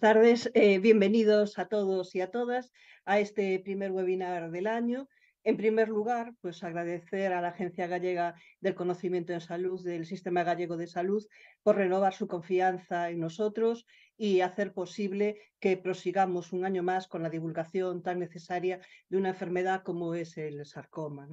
buenas tardes. Eh, bienvenidos a todos y a todas a este primer webinar del año. En primer lugar, pues agradecer a la Agencia Gallega del Conocimiento en Salud, del Sistema Gallego de Salud, por renovar su confianza en nosotros y hacer posible que prosigamos un año más con la divulgación tan necesaria de una enfermedad como es el sarcoma.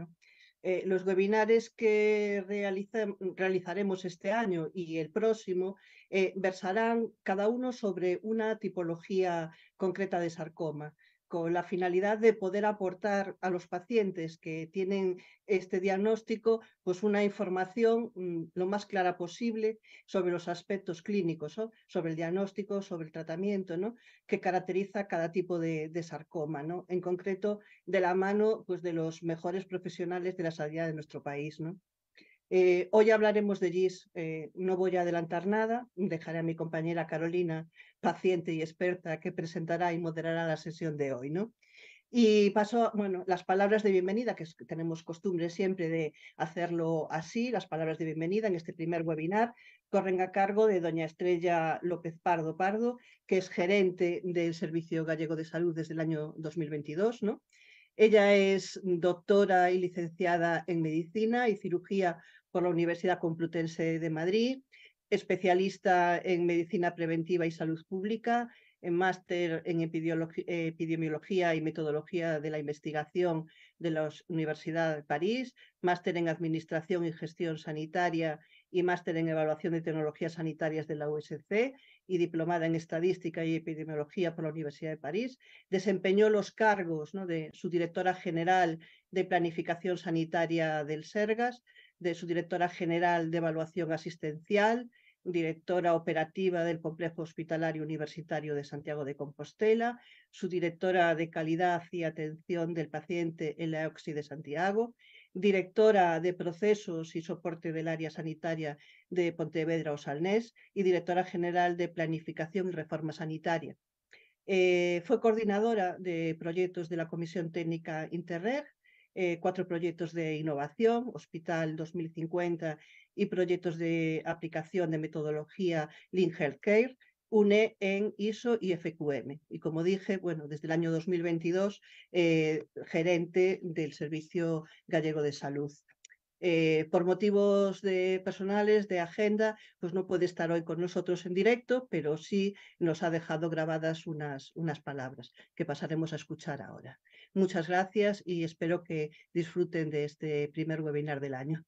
Eh, los webinares que realizaremos este año y el próximo eh, versarán cada uno sobre una tipología concreta de sarcoma con la finalidad de poder aportar a los pacientes que tienen este diagnóstico pues una información mm, lo más clara posible sobre los aspectos clínicos, sobre el diagnóstico, sobre el tratamiento, que caracteriza cada tipo de, sarcoma, en concreto de la mano pues, de los mejores profesionales de la salud de nuestro país. Eh, hoy hablaremos de GIS, eh, no voy a adelantar nada, dejaré a mi compañera Carolina, paciente y experta, que presentará y moderará la sesión de hoy. ¿no? Y paso, bueno, las palabras de bienvenida, que, tenemos costumbre siempre de hacerlo así, las palabras de bienvenida en este primer webinar corren a cargo de doña Estrella López Pardo Pardo, que es gerente del Servicio Gallego de Salud desde el año 2022, ¿no? Ella es doctora y licenciada en medicina y cirugía por la Universidad Complutense de Madrid, especialista en medicina preventiva y salud pública, en máster en epidemiología y metodología de la investigación de la Universidad de París, máster en administración y gestión sanitaria y máster en evaluación de tecnologías sanitarias de la USC y diplomada en estadística y epidemiología por la Universidad de París. Desempeñó los cargos de su directora general de planificación sanitaria del SERGAS, de su directora general de evaluación asistencial, directora operativa del Complejo Hospitalario Universitario de Santiago de Compostela, su directora de calidad y atención del paciente en la OXI de Santiago, directora de procesos y soporte del área sanitaria de Pontevedra o Salnés y directora general de planificación y reforma sanitaria. Eh, fue coordinadora de proyectos de la Comisión Técnica Interreg eh, cuatro proyectos de innovación, Hospital 2050 y proyectos de aplicación de metodología Lean Healthcare, une en ISO y FQM. Y como dije, bueno, desde el año 2022, eh, gerente del Servicio Gallego de Salud. Eh, por motivos de personales, de agenda, pues no puede estar hoy con nosotros en directo, pero sí nos ha dejado grabadas unas, unas palabras que pasaremos a escuchar ahora. Muchas gracias y espero que disfruten de este primer webinar del año.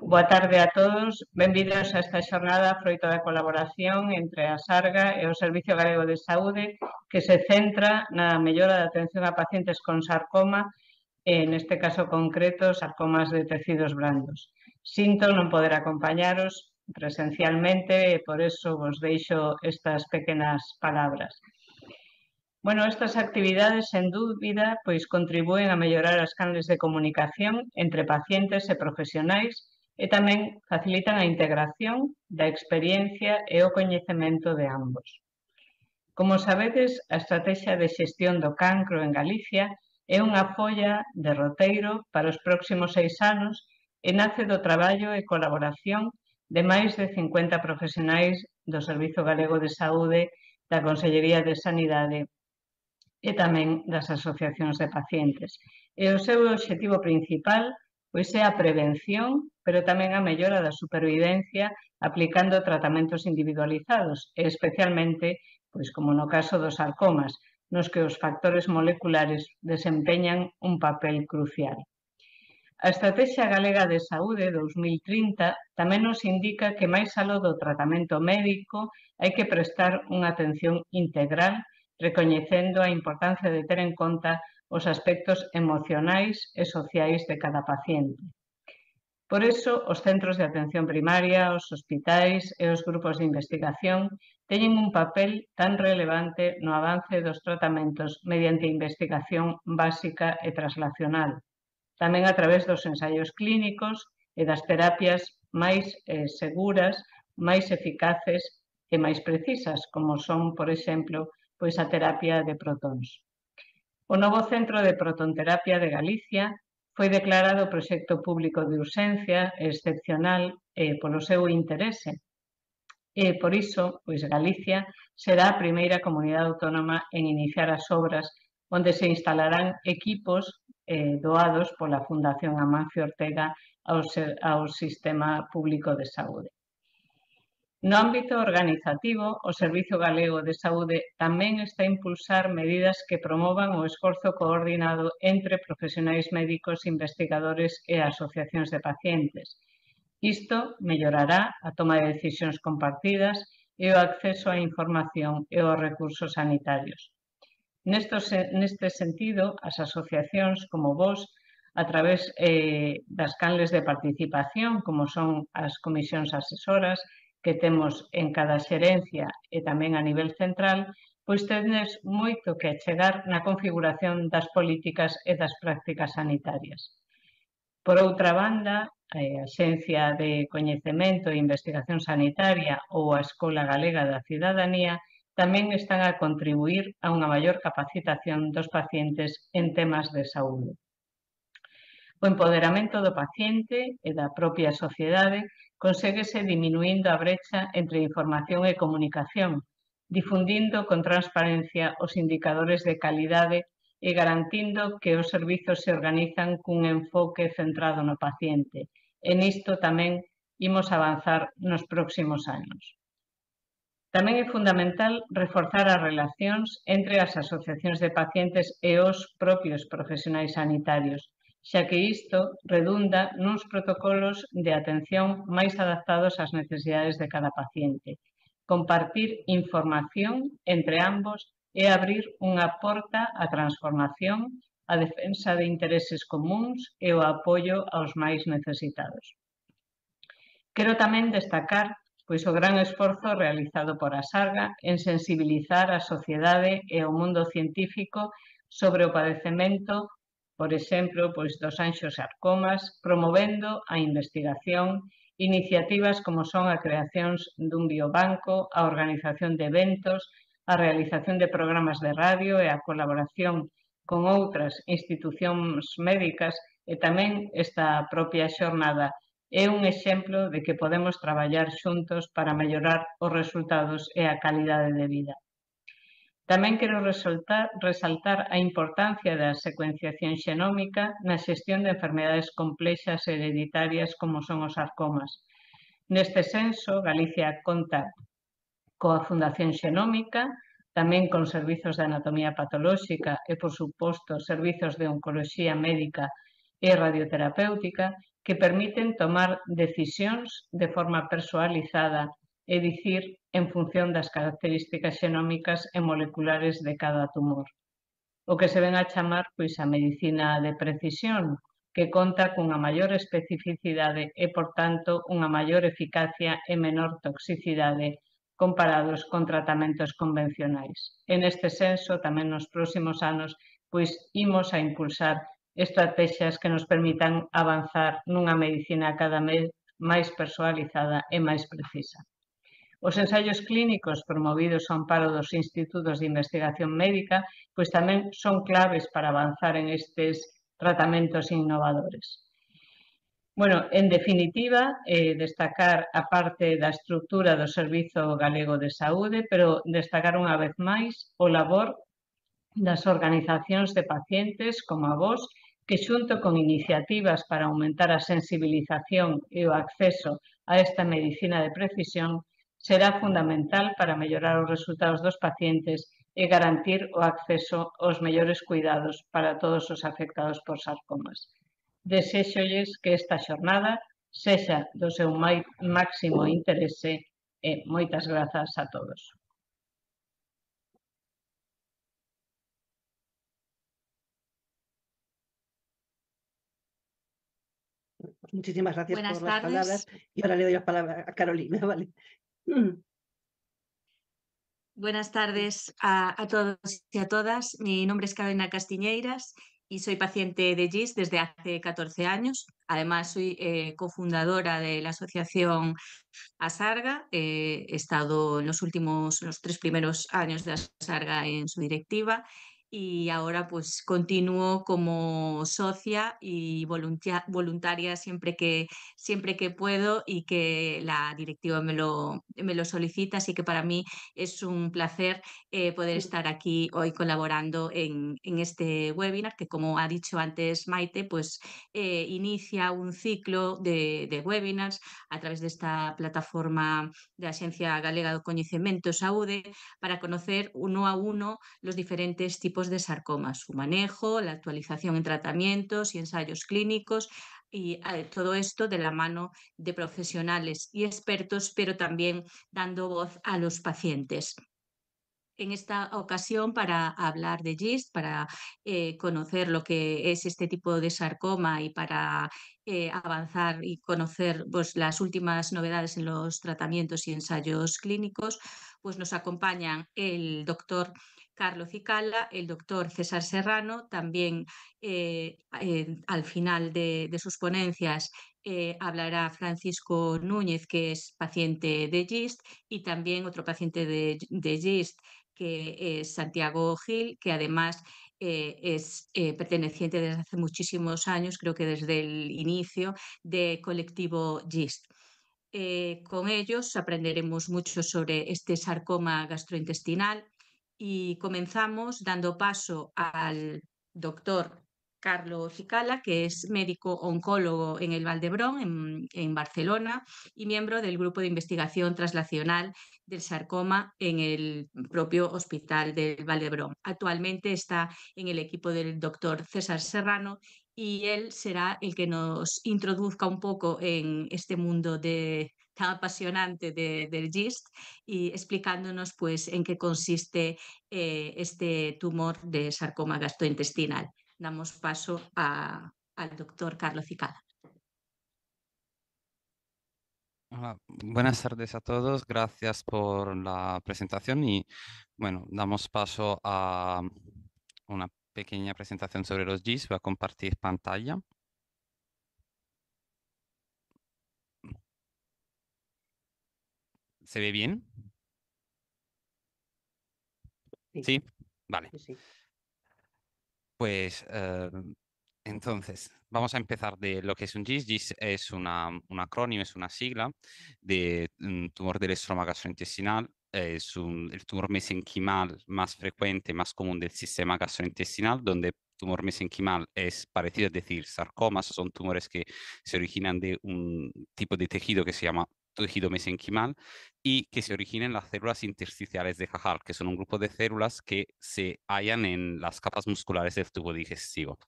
Boa tarde a todos. Benvidos a esta xornada froito da colaboración entre a Sarga e o Servicio Galego de Saúde que se centra na mellora da atención a pacientes con sarcoma, en este caso concreto sarcomas de tecidos blandos. Sinto non poder acompañaros presencialmente e por eso vos deixo estas pequenas palabras. Bueno, estas actividades, sen dúbida, pois contribúen a mellorar as canles de comunicación entre pacientes e profesionais e tamén facilitan a integración da experiencia e o coñecemento de ambos. Como sabedes, a Estrategia de Xestión do Cancro en Galicia é unha folla de roteiro para os próximos seis anos e nace do traballo e colaboración de máis de 50 profesionais do Servizo Galego de Saúde da Consellería de Sanidade e tamén das asociacións de pacientes. E o seu obxectivo principal pois é a prevención, pero tamén a mellora da supervivencia aplicando tratamentos individualizados, e especialmente, pois como no caso dos sarcomas, nos que os factores moleculares desempeñan un papel crucial. A Estrategia Galega de Saúde 2030 tamén nos indica que máis aló do tratamento médico hai que prestar unha atención integral recoñecendo a importancia de ter en conta os aspectos emocionais e sociais de cada paciente. Por iso, os centros de atención primaria, os hospitais e os grupos de investigación teñen un papel tan relevante no avance dos tratamentos mediante investigación básica e traslacional, tamén a través dos ensaios clínicos e das terapias máis eh, seguras, máis eficaces e máis precisas, como son, por exemplo, pois a terapia de protóns. O novo Centro de Protonterapia de Galicia foi declarado proxecto público de urxencia excepcional eh, polo seu interese e por iso, pois Galicia será a primeira comunidade autónoma en iniciar as obras onde se instalarán equipos eh, doados pola Fundación Amancio Ortega ao, ser, ao Sistema Público de Saúde. No ámbito organizativo, o Servizo Galego de Saúde tamén está a impulsar medidas que promovan o esforzo coordinado entre profesionais médicos, investigadores e asociacións de pacientes. Isto mellorará a toma de decisións compartidas e o acceso á información e aos recursos sanitarios. neste sentido, as asociacións como vos a través eh, das canles de participación, como son as comisións asesoras, que temos en cada xerencia e tamén a nivel central, pois tenes moito que achegar na configuración das políticas e das prácticas sanitarias. Por outra banda, a Xencia de Coñecemento e Investigación Sanitaria ou a Escola Galega da Cidadanía tamén están a contribuir a unha maior capacitación dos pacientes en temas de saúde. O empoderamento do paciente e da propia sociedade conséguese diminuindo a brecha entre información e comunicación, difundindo con transparencia os indicadores de calidade e garantindo que os servizos se organizan cun enfoque centrado no paciente. En isto tamén imos avanzar nos próximos anos. Tamén é fundamental reforzar as relacións entre as asociacións de pacientes e os propios profesionais sanitarios, xa que isto redunda nuns protocolos de atención máis adaptados ás necesidades de cada paciente. Compartir información entre ambos é abrir unha porta á transformación, á defensa de intereses comuns e o apoio aos máis necesitados. Quero tamén destacar pois o gran esforzo realizado por a Sarga en sensibilizar a sociedade e o mundo científico sobre o padecemento por exemplo, pois dos anxos arcomas, promovendo a investigación, iniciativas como son a creación dun biobanco, a organización de eventos, a realización de programas de radio e a colaboración con outras institucións médicas e tamén esta propia xornada é un exemplo de que podemos traballar xuntos para mellorar os resultados e a calidade de vida. Tamén quero resaltar, resaltar a importancia da secuenciación xenómica na xestión de enfermedades complexas hereditarias como son os sarcomas. Neste senso, Galicia conta coa Fundación Xenómica, tamén con servizos de anatomía patolóxica e, por suposto, servizos de oncoloxía médica e radioterapéutica que permiten tomar decisións de forma personalizada é dicir, en función das características xenómicas e moleculares de cada tumor. O que se ven a chamar pois a medicina de precisión, que conta cunha maior especificidade e, por tanto, unha maior eficacia e menor toxicidade comparados con tratamentos convencionais. En este senso, tamén nos próximos anos, pois imos a impulsar estrategias que nos permitan avanzar nunha medicina cada vez máis personalizada e máis precisa. Os ensaios clínicos promovidos ao amparo dos institutos de investigación médica pois tamén son claves para avanzar en estes tratamentos innovadores. Bueno, en definitiva, eh, destacar a parte da estructura do Servizo Galego de Saúde, pero destacar unha vez máis o labor das organizacións de pacientes como a vos, que xunto con iniciativas para aumentar a sensibilización e o acceso a esta medicina de precisión será fundamental para mellorar os resultados dos pacientes e garantir o acceso aos mellores cuidados para todos os afectados por sarcomas. Desexolles que esta xornada sexa do seu máximo interese e moitas grazas a todos. Muchísimas gracias Buenas por tardes. las palabras. Y ahora le doy la palabra a Carolina, ¿vale? Mm. Buenas tardes a, todos y a todas. Mi nombre es Carolina Castiñeiras y soy paciente de GIS desde hace 14 años. Además, soy eh, cofundadora de la asociación ASARGA. Eh, he estado en los últimos, los tres primeros años de ASARGA en su directiva y ahora pues continúo como socia y voluntaria, siempre que, siempre que puedo y que la directiva me lo, me lo solicita, así que para mí es un placer eh, poder estar aquí hoy colaborando en, este webinar que como ha dicho antes Maite, pues eh, inicia un ciclo de, de, webinars a través de esta plataforma de la Ciencia Galega de Conocimiento Saúde para conocer uno a uno los diferentes tipos de sarcoma, su manejo, la actualización en tratamientos y ensayos clínicos, y eh, todo esto de la mano de profesionales y expertos, pero también dando voz a los pacientes. En esta ocasión, para hablar de GIST, para eh, conocer lo que es este tipo de sarcoma y para eh, avanzar y conocer pues, las últimas novedades en los tratamientos y ensayos clínicos, pues nos acompañan el doctor Carlos Icala, el doctor César Serrano, también eh, al final de, sus ponencias eh, hablará Francisco Núñez, que es paciente de GIST, y también otro paciente de, GIST, que es Santiago Gil, que además eh, es perteneciente desde hace muchísimos años, creo que desde el inicio, de colectivo GIST. con ellos aprenderemos mucho sobre este sarcoma gastrointestinal, y comenzamos dando paso al doctor Carlos Cicala, que es médico oncólogo en el Valdebrón, en, en, Barcelona, y miembro del grupo de investigación traslacional del sarcoma en el propio hospital del Valdebrón. Actualmente está en el equipo del doctor César Serrano y él será el que nos introduzca un poco en este mundo de apasionante del GIST y explicándonos pues, en qué consiste eh, este tumor de sarcoma gastrointestinal. Damos paso al doctor Carlos Cicada. buenas tardes a todos. Gracias por la presentación y bueno, damos paso a una pequeña presentación sobre los GIS. Voy a compartir pantalla. ¿Se ve bien? Sí. Vale. Pues eh, entonces, vamos a empezar de lo que es un GIS. GIS es una, un acrónimo, es una sigla de un mm, tumor del estroma gastrointestinal. Es el tumor mesenquimal más frecuente, más común del sistema gastrointestinal, donde tumor mesenquimal es parecido, es decir, sarcomas son tumores que se originan de un tipo de tejido que se llama tejido mesenquimal y que se originen las células intersticiales de Cajal, que son un grupo de células que se hallan en las capas musculares del tubo digestivo.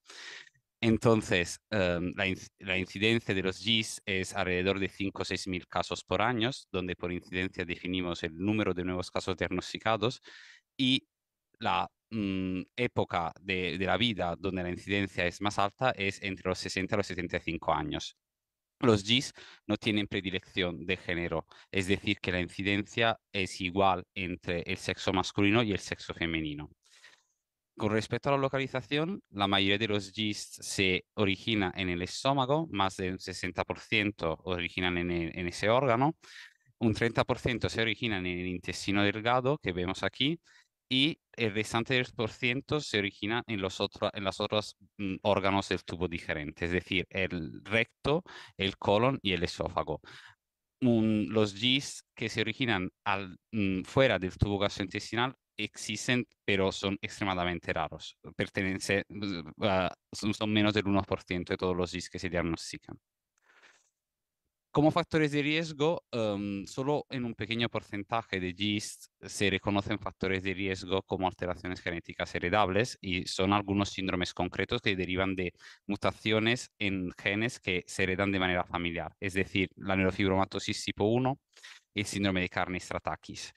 Entonces, em, la, la, incidencia de los GIS es alrededor de 5 o 6 mil casos por año, donde por incidencia definimos el número de nuevos casos diagnosticados y la mm, época de, de, la vida donde la incidencia es más alta es entre los 60 y los 75 años los GIS no tienen predilección de género, es decir, que la incidencia es igual entre el sexo masculino y el sexo femenino. Con respecto a la localización, la mayoría de los GIS se origina en el estómago, más de un 60% originan en, en ese órgano, un 30% se originan en el intestino delgado, que vemos aquí, y el restante 3% se origina en los otros en las otros órganos del tubo digerente, es decir, el recto, el colon y el esófago. los GIS que se originan mm, fuera del tubo gastrointestinal existen, pero son extremadamente raros. Pertenece, mm, son, menos del 1% de todos los GIS que se diagnostican. Como factores de riesgo, em, solo en un pequeño porcentaje de GIST se reconocen factores de riesgo como alteraciones genéticas heredables y son algunos síndromes concretos que derivan de mutaciones en genes que se heredan de manera familiar, es decir, la neurofibromatosis tipo 1 y el síndrome de Carney-Stratakis.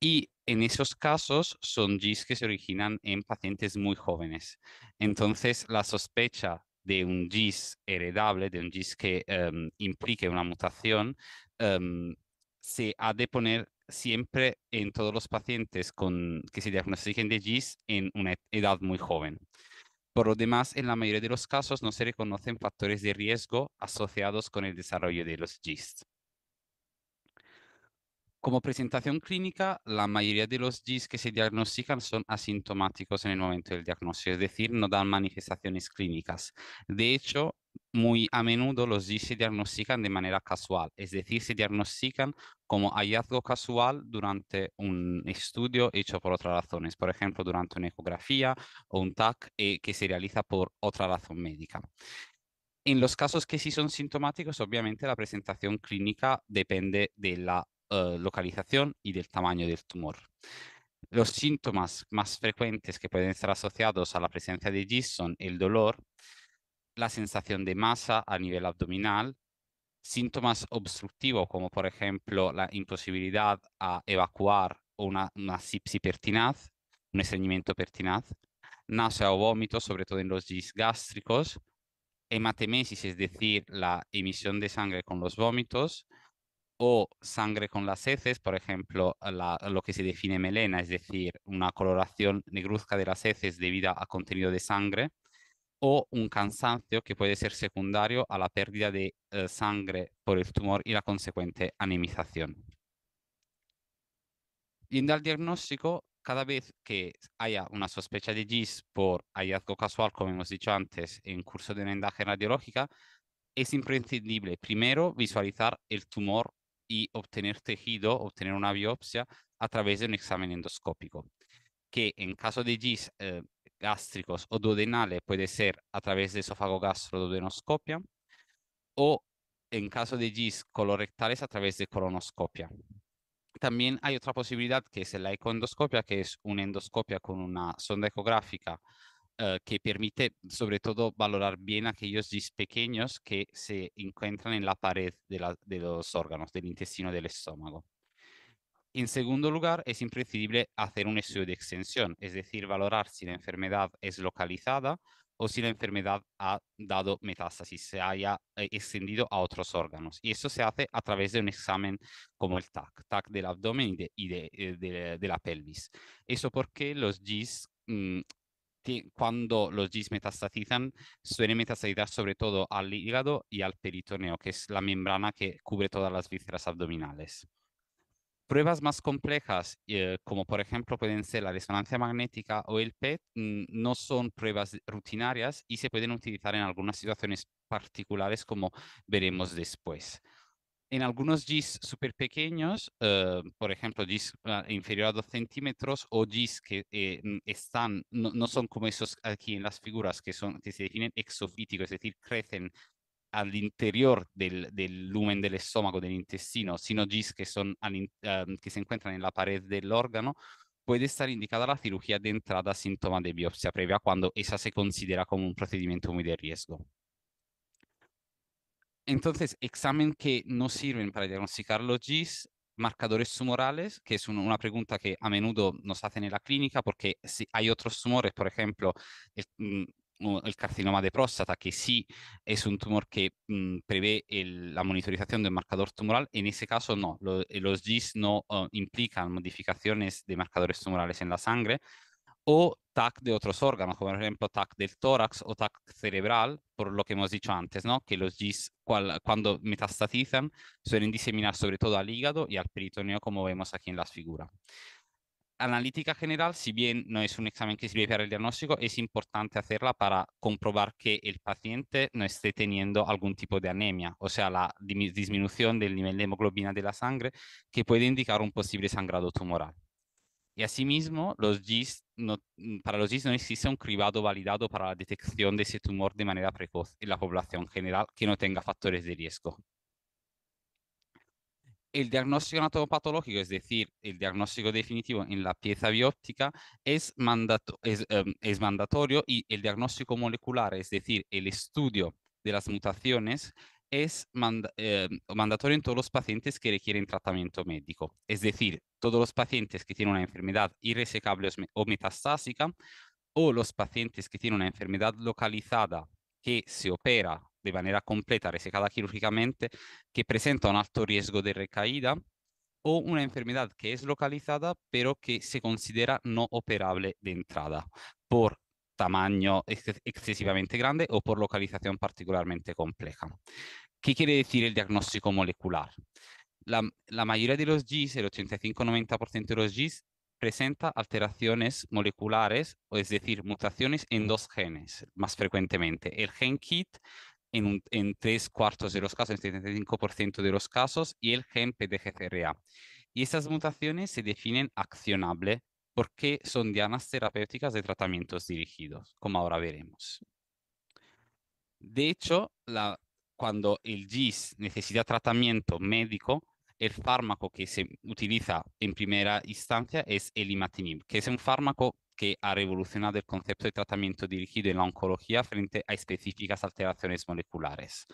Y en esos casos son GIS que se originan en pacientes muy jóvenes. Entonces, la sospecha de un GIS heredable, de un GIS que em, implique una mutación, em, se ha de poner siempre en todos los pacientes con, que se diagnostiquen de GIS en una edad muy joven. Por lo demás, en la mayoría de los casos no se reconocen factores de riesgo asociados con el desarrollo de los GIS. Como presentación clínica, la mayoría de los GIS que se diagnostican son asintomáticos en el momento del diagnóstico, es decir, no dan manifestaciones clínicas. De hecho, muy a menudo los GIS se diagnostican de manera casual, es decir, se diagnostican como hallazgo casual durante un estudio hecho por otras razones, por ejemplo, durante una ecografía o un TAC eh, que se realiza por otra razón médica. En los casos que sí son sintomáticos, obviamente la presentación clínica depende de la eh, localización y del tamaño del tumor. Los síntomas más frecuentes que pueden estar asociados a la presencia de GIS son el dolor, la sensación de masa a nivel abdominal, síntomas obstructivos como por ejemplo la imposibilidad a evacuar o una, una pertinaz, un estreñimiento pertinaz, náusea o vómito, sobre todo en los GIS gástricos, hematemesis, es decir, la emisión de sangre con los vómitos, o sangre con las heces, por ejemplo, lo que se define melena, es decir, una coloración negruzca de las heces debido a contenido de sangre, o un cansancio que puede ser secundario a la pérdida de eh, sangre por el tumor y la consecuente anemización. en al diagnóstico, cada vez que haya una sospecha de GIS por hallazgo casual, como hemos dicho antes, en curso de una endaje radiológica, es imprescindible primero visualizar el tumor y obtener tejido, obtener una biopsia a través de un examen endoscópico, que en caso de GIS eh, gástricos o duodenales puede ser a través de esófago o en caso de GIS colorectales a través de colonoscopia. También hay otra posibilidad que es la ecoendoscopia, que es una endoscopia con una sonda ecográfica eh, que permite sobre todo valorar bien aquellos GIS pequeños que se encuentran en la pared de, los órganos, del intestino del estómago. En segundo lugar, es imprescindible hacer un estudio de extensión, es decir, valorar si la enfermedad es localizada o si la enfermedad ha dado metástasis, se haya eh, extendido a otros órganos. Y eso se hace a través de un examen como el TAC, TAC del abdomen y de, eh, la pelvis. Eso porque los GIS mm, cuando los GIS metastatizan, suelen metastatizar sobre todo al hígado y al peritoneo, que es la membrana que cubre todas las vísceras abdominales. Pruebas más complejas, eh, como por ejemplo pueden ser la resonancia magnética o el PET, mm, no son pruebas rutinarias y se pueden utilizar en algunas situaciones particulares, como veremos después en algunos GIS súper pequeños, eh, por ejemplo, GIS ah, inferior a 2 centímetros o GIS que eh, están, no, son como esos aquí en las figuras que, son, que se definen exofíticos, es decir, crecen al del, del, lumen del estómago, del intestino, sino GIS que, son ah, que se encuentran en la pared del órgano, puede estar indicada la cirugía de entrada síntoma de biopsia previa cuando esa se considera como un procedimiento muy de riesgo. Entonces, examen que no sirven para diagnosticar los GIS, marcadores tumorales, que es una pregunta que a menudo nos hacen en la clínica, porque si hay otros tumores, por ejemplo, el, mm, carcinoma de próstata, que sí es un tumor que mm, prevé la monitorización del marcador tumoral, en ese caso no, los GIS no oh, implican modificaciones de marcadores tumorales en la sangre, o TAC de otros órganos, como por ejemplo TAC del tórax o TAC cerebral, por lo que hemos dicho antes, ¿no? que los GIS cuando metastatizan suelen diseminar sobre todo al hígado y al peritoneo, como vemos aquí en las figura. Analítica general, si bien no es un examen que sirve para el diagnóstico, es importante hacerla para comprobar que el paciente no esté teniendo algún tipo de anemia, o sea, la disminución del nivel de hemoglobina de la sangre, que puede indicar un posible sangrado tumoral. Y asimismo, los mm, para los GIS no existe un cribado validado para la detección de ese tumor de manera precoz en la población general que no tenga factores de riesgo. El diagnóstico anatomopatológico, es decir, el diagnóstico definitivo en la pieza bióptica, es, mandato es, em, mandatorio y el diagnóstico molecular, es decir, el estudio de las mutaciones, es em, mandatorio en todos los pacientes que requieren tratamiento médico. Es decir, todos los pacientes que tienen una enfermedad irresecable o metastásica o los pacientes que tienen una enfermedad localizada que se opera de manera completa, resecada quirúrgicamente, que presenta un alto riesgo de recaída, o una enfermedad que es localizada, pero que se considera no operable de entrada por tamaño excesivamente grande o por localización particularmente compleja. ¿Qué quiere decir el diagnóstico molecular? la, mayoría de los GIS, el 85-90% de los GIS, presenta alteraciones moleculares, o es decir, mutaciones en dos genes más frecuentemente. El gen KIT en, tres cuartos de los casos, en 75% de los casos, y el gen PDGCRA. Y estas mutaciones se definen accionable porque son dianas terapéuticas de tratamientos dirigidos, como ahora veremos. De hecho, cuando el GIS necesita tratamiento médico, el fármaco que se utiliza en primera instancia es el imatinib, que es un fármaco que ha revolucionado el concepto de tratamiento dirigido en la oncología frente a específicas alteraciones moleculares.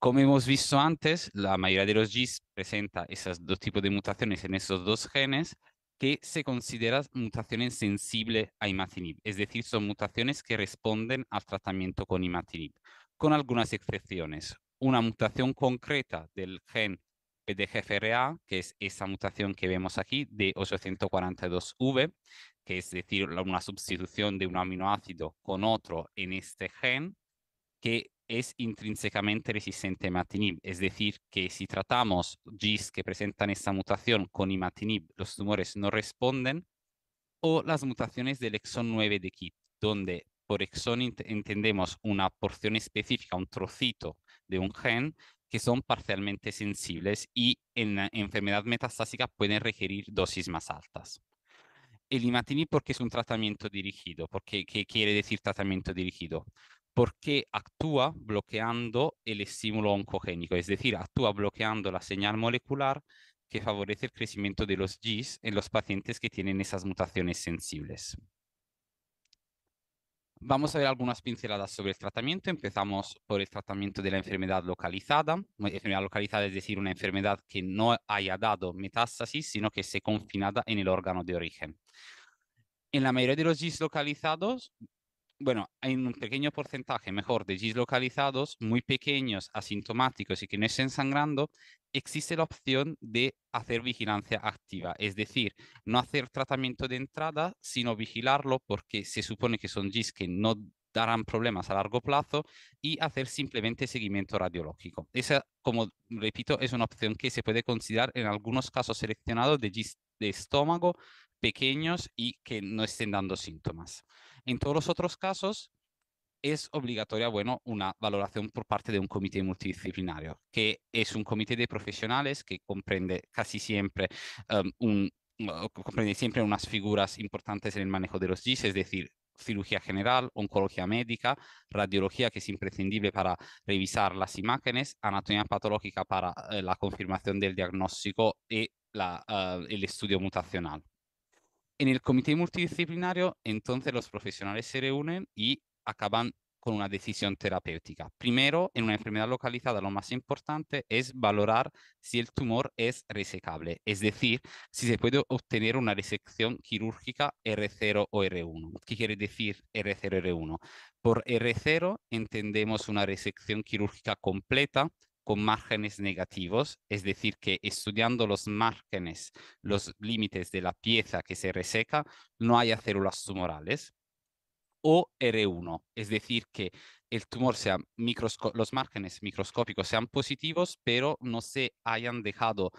Como hemos visto antes, la mayoría de los GIS presenta esos dos tipos de mutaciones en esos dos genes que se consideran mutaciones sensibles a imatinib, es decir, son mutaciones que responden al tratamiento con imatinib, con algunas excepciones. Una mutación concreta del gen PDGFRA, que es esa mutación que vemos aquí de 842V, que es decir, una sustitución de un aminoácido con otro en este gen, que es intrínsecamente resistente a imatinib, es decir, que si tratamos GIS que presentan esta mutación con imatinib, los tumores no responden, o las mutaciones del exón 9 de KIT, donde por exón entendemos una porción específica, un trocito de un gen, que son parcialmente sensibles y en enfermedad metastásica pueden requerir dosis más altas. El imatinib porque es un tratamiento dirigido, porque ¿qué quiere decir tratamiento dirigido? Porque actúa bloqueando el estímulo oncogénico, es decir, actúa bloqueando la señal molecular que favorece el crecimiento de los GIS en los pacientes que tienen esas mutaciones sensibles. Vamos a ver algunas pinceladas sobre el tratamiento. Empezamos por el tratamiento de la enfermedad localizada. Enfermedad localizada es decir, una enfermedad que no haya dado metástasis, sino que esté confinada en el órgano de origen. En la mayoría de los GIS localizados bueno, hay un pequeño porcentaje, mejor, de GIS localizados, muy pequeños, asintomáticos y que no estén sangrando, existe la opción de hacer vigilancia activa, es decir, no hacer tratamiento de entrada, sino vigilarlo porque se supone que son GIS que no darán problemas a largo plazo y hacer simplemente seguimiento radiológico. Esa, como repito, es una opción que se puede considerar en algunos casos seleccionados de, de estómago pequeños y que no estén dando síntomas. En todos los otros casos, es obligatoria, bueno, una valoración por parte de un comité multidisciplinario, que es un comité de profesionales que comprende casi siempre em, un, comprende siempre unas figuras importantes en el manejo de los GIS, es decir, cirugía general, oncología médica, radiología, que es imprescindible para revisar las imágenes, anatomía patológica para eh, la confirmación del diagnóstico y eh, el estudio mutacional. En el comité multidisciplinario, entonces los profesionales se reúnen y acaban con una decisión terapéutica. Primero, en una enfermedad localizada, lo más importante es valorar si el tumor es resecable, es decir, si se puede obtener una resección quirúrgica R0 o R1. ¿Qué quiere decir R0 o R1? Por R0 entendemos una resección quirúrgica completa con márgenes negativos, es decir, que estudiando los márgenes, los límites de la pieza que se reseca, no haya células tumorales o R1, es decir, que el tumor sea los márgenes microscópicos sean positivos, pero no se hayan dejado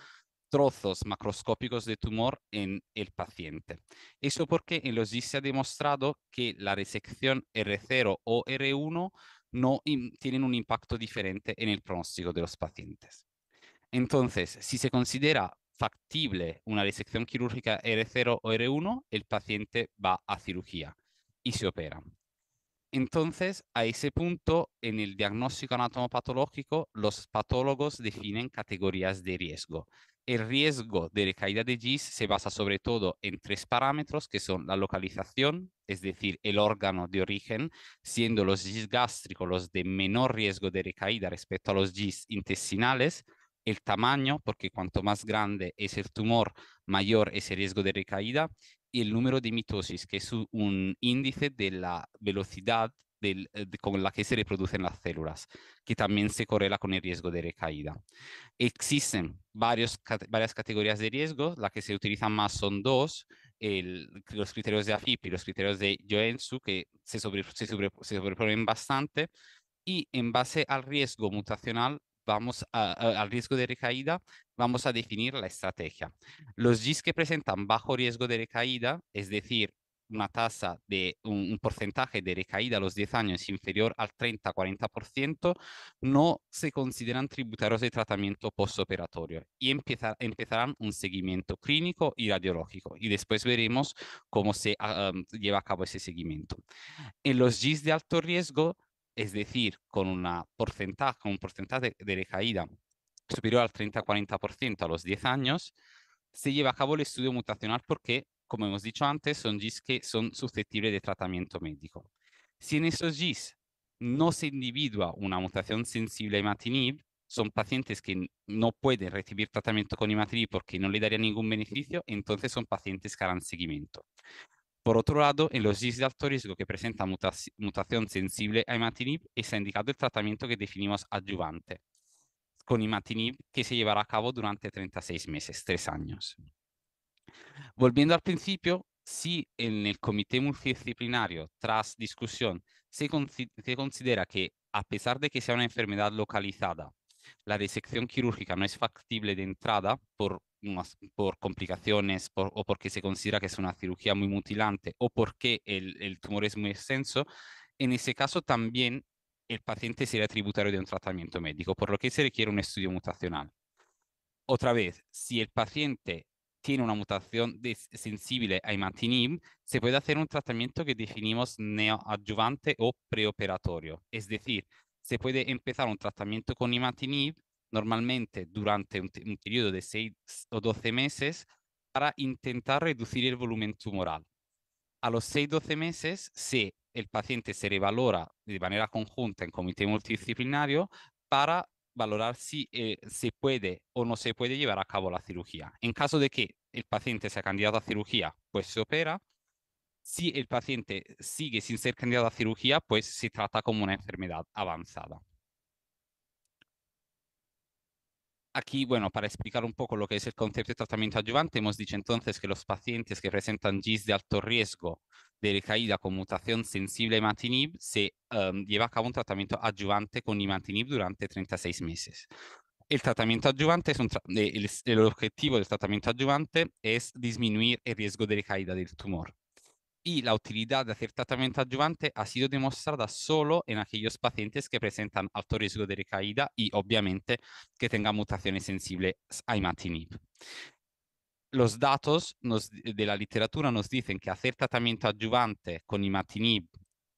trozos macroscópicos de tumor en el paciente. Eso porque en los se ha demostrado que la resección R0 o R1 no tienen un impacto diferente en el pronóstico de los pacientes. Entonces, si se considera factible una resección quirúrgica R0 o R1, el paciente va a cirugía y se operan. Entonces, a ese punto, en el diagnóstico anatomopatológico, los patólogos definen categorías de riesgo. El riesgo de recaída de GIS se basa sobre todo en tres parámetros que son la localización, es decir, el órgano de origen, siendo los GIS gástricos los de menor riesgo de recaída respecto a los GIS intestinales, el tamaño, porque cuanto más grande es el tumor, mayor es el riesgo de recaída, y el número de mitosis, que es un índice de la velocidad eh, con la que se reproducen las células, que también se correla con el riesgo de recaída. Existen varios, varias categorías de riesgo, las que se utilizan más son dos, el, los criterios de AFIP y los criterios de Joensu, que se, sobre, se, sobre, se, sobreponen bastante, y en base al riesgo mutacional, vamos al riesgo de recaída, vamos a definir la estrategia. Los GIS que presentan bajo riesgo de recaída, es decir, una tasa de un, porcentaje de recaída a los 10 años inferior al 30-40%, no se consideran tributarios de tratamiento postoperatorio y empezar, empezarán un seguimiento clínico y radiológico. Y después veremos cómo se ah, lleva a cabo ese seguimiento. En los GIS de alto riesgo, es decir, con una porcentaje, un porcentaje de, de recaída superior al 30-40% a los 10 años, se lleva a cabo el estudio mutacional porque, como hemos dicho antes, son GIS que son susceptibles de tratamiento médico. Si en esos GIS no se individua una mutación sensible a imatinib, son pacientes que no pueden recibir tratamiento con imatinib porque no le daría ningún beneficio, entonces son pacientes que harán seguimiento. Por otro lado, en los GIS de alto riesgo que presentan mutación sensible a imatinib, está indicado el tratamiento que definimos adyuvante, con imatinib que se llevará a cabo durante 36 meses, tres años. Volviendo al principio, si en el comité multidisciplinario, tras discusión, se, considera que, a pesar de que sea una enfermedad localizada, la disección quirúrgica no es factible de entrada por, complicaciones o porque se considera que es una cirugía muy mutilante o porque el tumor es muy extenso, en ese caso también el paciente será tributario de un tratamiento médico, por lo que se requiere un estudio mutacional. Otra vez, si el paciente tiene una mutación sensible a imatinib, se puede hacer un tratamiento que definimos neoadjuvante o preoperatorio. Es decir, se puede empezar un tratamiento con imatinib normalmente durante un, un periodo de 6 o 12 meses para intentar reducir el volumen tumoral a los 6-12 meses, si el paciente se revalora de manera conjunta en comité multidisciplinario para valorar si eh, se puede o no se puede llevar a cabo la cirugía. En caso de que el paciente sea candidato a cirugía, pues se opera. Si el paciente sigue sin ser candidato a cirugía, pues se trata como una enfermedad avanzada. Aquí, bueno, para explicar un poco lo que es el concepto de tratamiento adyuvante, hemos dicho entonces que los pacientes que presentan GIS de alto riesgo de recaída con mutación sensible a imatinib se em, lleva a cabo un tratamiento adyuvante con imatinib durante 36 meses. El tratamiento el objetivo del tratamiento adyuvante es disminuir el riesgo de recaída del tumor y la utilidad de hacer tratamiento adyuvante ha sido demostrada solo en aquellos pacientes que presentan alto riesgo de recaída y obviamente que tengan mutaciones sensibles a imatinib. Los datos de la literatura nos dicen que hacer tratamiento adyuvante con imatinib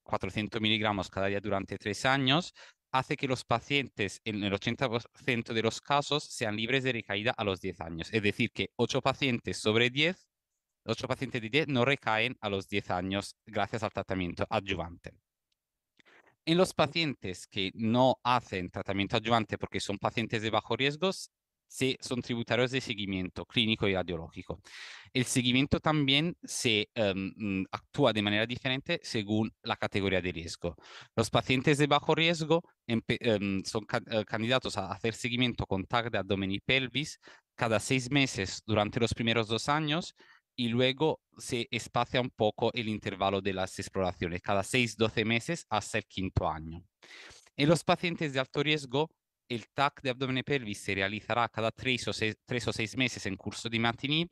400 miligramos cada día durante tres años hace que los pacientes en el 80% de los casos sean libres de recaída a los 10 años. Es decir, que 8 pacientes sobre 10 los pacientes de 10 no recaen a los 10 años gracias al tratamiento adyuvante. En los pacientes que no hacen tratamiento adyuvante porque son pacientes de bajo riesgo, son tributarios de seguimiento clínico y radiológico. El seguimiento también se em, mm, actúa de manera diferente según la categoría de riesgo. Los pacientes de bajo riesgo em, son eh, candidatos a hacer seguimiento con tag de abdomen y pelvis cada seis meses durante los primeros dos años y luego se espacia un poco el intervalo de las exploraciones, cada 6-12 meses hasta el quinto año. En los pacientes de alto riesgo, el TAC de abdomen pelvis se realizará cada 3 o 6, o meses en curso de Matinib.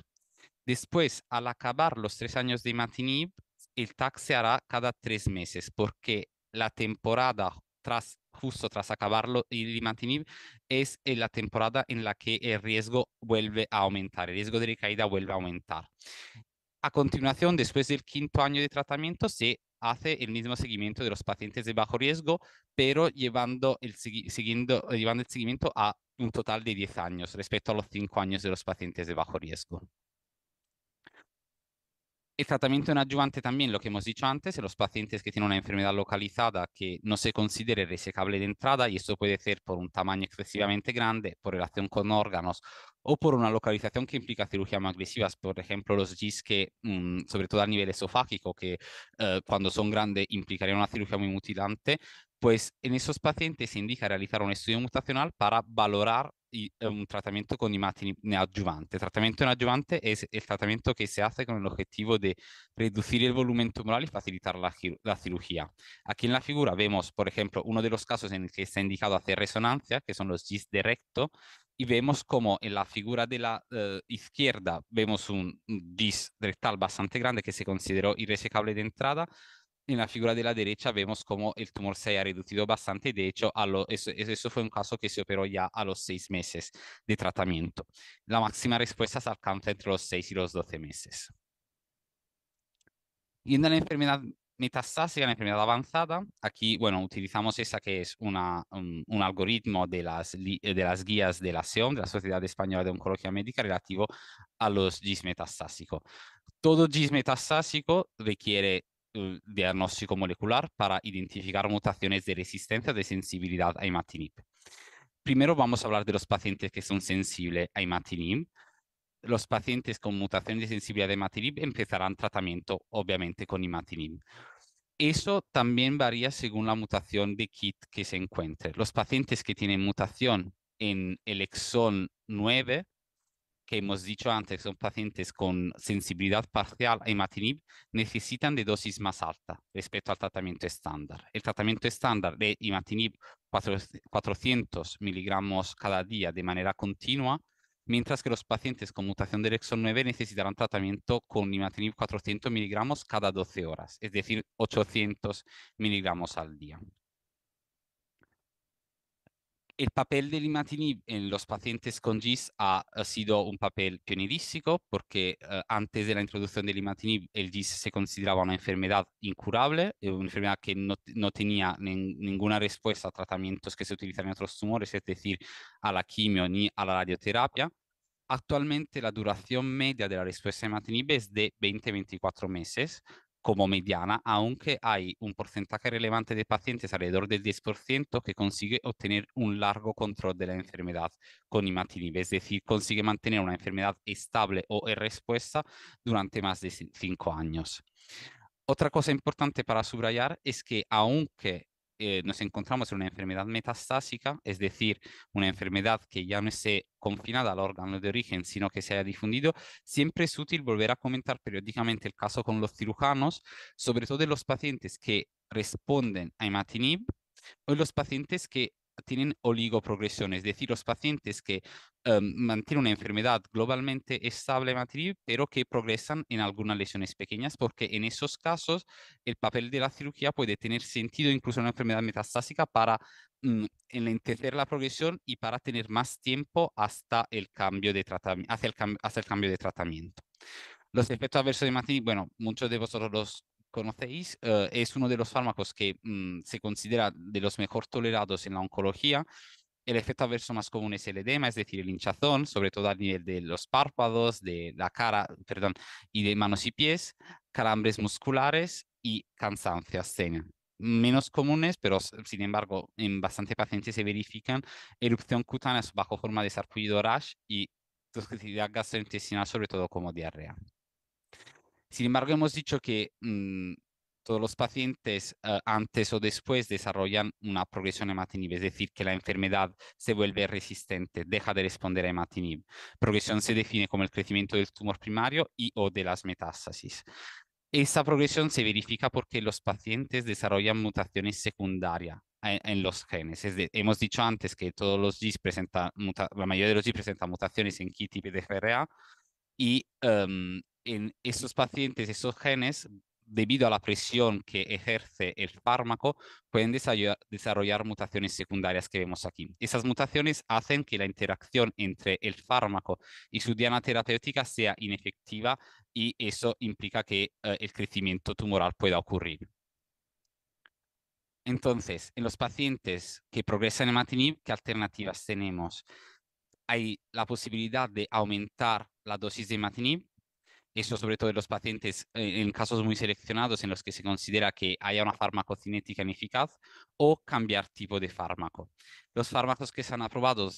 Después, al acabar los 3 años de Matinib, el TAC se hará cada 3 meses, porque la temporada tras justo tras acabarlo y mantener es eh, la temporada en la que el riesgo vuelve a aumentar, el riesgo de recaída vuelve a aumentar. A continuación, después del quinto año de tratamiento, se hace el mismo seguimiento de los pacientes de bajo riesgo, pero llevando el, siguiendo, llevando el seguimiento a un total de 10 años respecto a los 5 años de los pacientes de bajo riesgo. El tratamiento adyuvante también, lo que hemos dicho antes, en los pacientes que tienen una enfermedad localizada que no se considere resecable de entrada, y esto puede ser por un tamaño excesivamente grande, por relación con órganos o por una localización que implica cirugía más agresiva, por ejemplo, los GIS que, mm, sobre todo a nivel esofágico, que eh, cuando son grandes implicarían una cirugía muy mutilante, pues en esos pacientes se indica realizar un estudio mutacional para valorar eh, un tratamiento con imágenes eh, neoadyuvante El tratamiento neoadyuvante es el tratamiento que se hace con el objetivo de reducir el volumen tumoral y facilitar la, cirugía. Aquí en la figura vemos, por ejemplo, uno de los casos en el que está indicado hacer resonancia, que son los GIS de recto, y vemos como en la figura de la eh, izquierda vemos un GIS rectal bastante grande que se consideró irresecable de entrada, en la figura de la derecha vemos cómo el tumor se ha reducido bastante, de hecho, eso, fue un caso que se operó ya a los seis meses de tratamiento. La máxima respuesta se alcanza entre los seis y los doce meses. Y en la enfermedad metastásica, la enfermedad avanzada, aquí, bueno, utilizamos esa que es una, un, algoritmo de las, de las guías de la SEOM, de la Sociedad Española de Oncología Médica, relativo a los GIS metastásicos. Todo GIS metastásico requiere diagnóstico molecular para identificar mutaciones de resistencia de sensibilidad a imatinib. Primero vamos a hablar de los pacientes que son sensibles a imatinib. Los pacientes con mutación de sensibilidad a imatinib empezarán tratamiento, obviamente, con imatinib. Eso también varía según la mutación de KIT que se encuentre. Los pacientes que tienen mutación en el exón 9 que hemos dicho antes, son pacientes con sensibilidad parcial a e imatinib, necesitan de dosis más alta respecto al tratamiento estándar. El tratamiento estándar de imatinib 400 miligramos cada día de manera continua, mientras que los pacientes con mutación de exon 9 necesitarán tratamiento con imatinib 400 miligramos cada 12 horas, es decir, 800 miligramos al día. Il papel del imatinib en los pacientes con GIS ha, ha eh, sido un papel pionerístico porque eh, antes de la introducción del imatinib el GIS se consideraba una enfermedad incurable, una enfermedad que no, no tenía nin, ninguna respuesta a tratamientos que se utilizan en otros tumores, es decir, a la quimio ni a la radioterapia. Actualmente la duración media de la respuesta a imatinib es de 20-24 meses, como mediana, aunque hay un porcentaje relevante de pacientes, alrededor del 10%, que consigue obtener un largo control de la enfermedad con imatinib, es decir, consigue mantener una enfermedad estable o en respuesta durante más de 5 años. Otra cosa importante para subrayar es que aunque eh, nos encontramos en una enfermedad metastásica, es decir, una enfermedad que ya no esté confinada al órgano de origen, sino que se haya difundido, siempre es útil volver a comentar periódicamente el caso con los cirujanos, sobre todo de los pacientes que responden a imatinib o los pacientes que tienen oligoprogresión, es decir, los pacientes que em, mantienen una enfermedad globalmente estable matriz, pero que progresan en algunas lesiones pequeñas, porque en esos casos el papel de la cirugía puede tener sentido incluso en una enfermedad metastásica para mm, enlentecer la progresión y para tener más tiempo hasta el cambio de tratamiento, el, cambio de tratamiento. Los efectos adversos de matriz, bueno, muchos de vosotros los conocéis, eh, es uno de los fármacos que mm, se considera de los mejor tolerados en la oncología. El efecto adverso más común es el edema, es decir, el hinchazón, sobre todo a nivel de los párpados, de la cara, perdón, y de manos y pies, calambres musculares y cansancio, menos comunes, pero sin embargo en bastantes pacientes se verifican erupción cutánea bajo forma de sarpullido rash y toxicidad gastrointestinal, sobre todo como diarrea. Sin embargo, hemos dicho que mm, todos los pacientes eh, antes o después desarrollan una progresión hematinib, es decir, que la enfermedad se vuelve resistente, deja de responder a hematinib. Progresión se define como el crecimiento del tumor primario y o de las metástasis. Esta progresión se verifica porque los pacientes desarrollan mutaciones secundarias en, los genes. hemos dicho antes que todos los GIS presentan, la mayoría de los GIS presentan mutaciones en KIT de FRA y em, en esos pacientes, esos genes, debido a la presión que ejerce el fármaco, pueden desarrollar mutaciones secundarias que vemos aquí. Esas mutaciones hacen que la interacción entre el fármaco y su diana terapéutica sea inefectiva y eso implica que eh, el crecimiento tumoral pueda ocurrir. Entonces, en los pacientes que progresan en matinib, ¿qué alternativas tenemos? Hay la posibilidad de aumentar la dosis de matinib eso sobre todo en los pacientes eh, en casos muy seleccionados en los que se considera que haya una farmacocinética ineficaz o cambiar tipo de fármaco. Los fármacos que se han aprobado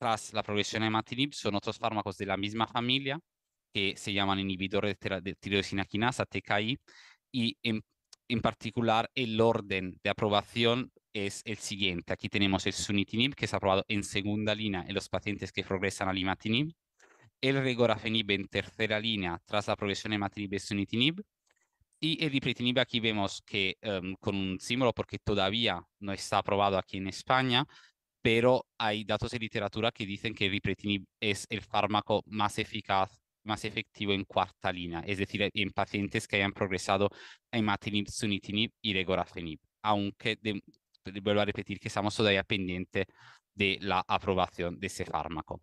tras la progresión de imatinib son otros fármacos de la misma familia que se llaman inhibidores de tirosina quinasa, TKI, y en, particular el orden de aprobación es el siguiente. Aquí tenemos el sunitinib, que se ha aprobado en segunda línea en los pacientes que progresan al imatinib el regorafenib en tercera línea tras la progresión de matribesunitinib y el a aquí vemos que em, con un símbolo porque todavía no está aprobado aquí en España, pero hay datos de literatura que dicen que el ripretinib es el fármaco más eficaz, más efectivo en cuarta línea, es decir, en pacientes que hayan progresado en matinib, sunitinib y regorafenib, aunque vuelvo a repetir que estamos todavía pendientes de la aprobación de ese fármaco.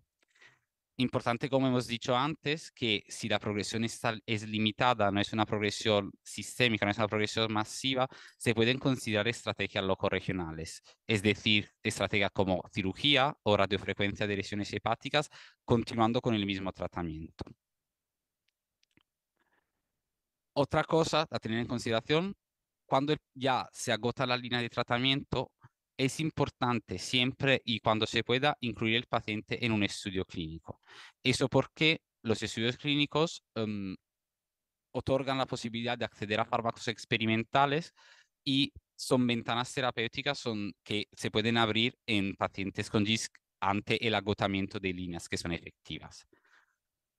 Importante, como hemos dicho antes, que si la progresión es limitada, no es una progresión sistémica, no es una progresión masiva, se pueden considerar estrategias locoregionales, es decir, estrategias como cirugía o radiofrecuencia de lesiones hepáticas, continuando con el mismo tratamiento. Otra cosa a tener en consideración, cuando ya se agota la línea de tratamiento, es importante siempre y cuando se pueda incluir el paciente en un estudio clínico. Eso porque los estudios clínicos em, otorgan la posibilidad de acceder a fármacos experimentales y son ventanas terapéuticas son, que se pueden abrir en pacientes con GISC ante el agotamiento de líneas que son efectivas.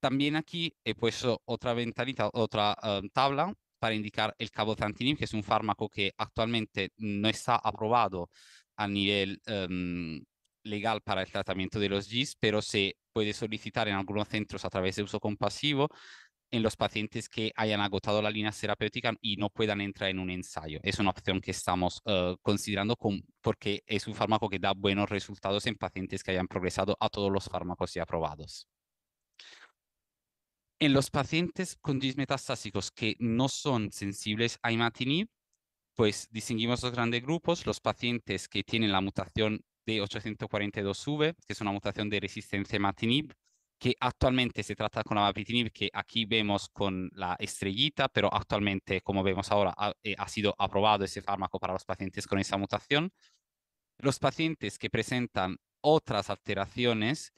También aquí he puesto otra ventanita, otra em, tabla para indicar el cabozantinib, que es un fármaco que actualmente no está aprobado a nivel em, legal para el tratamiento de los GIS, pero se puede solicitar en algunos centros a través de uso compasivo en los pacientes que hayan agotado la línea terapéutica y no puedan entrar en un ensayo. Es una opción que estamos eh, considerando con, porque es un fármaco que da buenos resultados en pacientes que hayan progresado a todos los fármacos ya aprobados. En los pacientes con GIS metastásicos que no son sensibles a imatinib, pues distinguimos dos grandes grupos, los pacientes que tienen la mutación d 842V, que es una mutación de resistencia a matinib, que actualmente se trata con la que aquí vemos con la estrellita, pero actualmente, como vemos ahora, ha, eh, ha sido aprobado ese fármaco para los pacientes con esa mutación. Los pacientes que presentan otras alteraciones,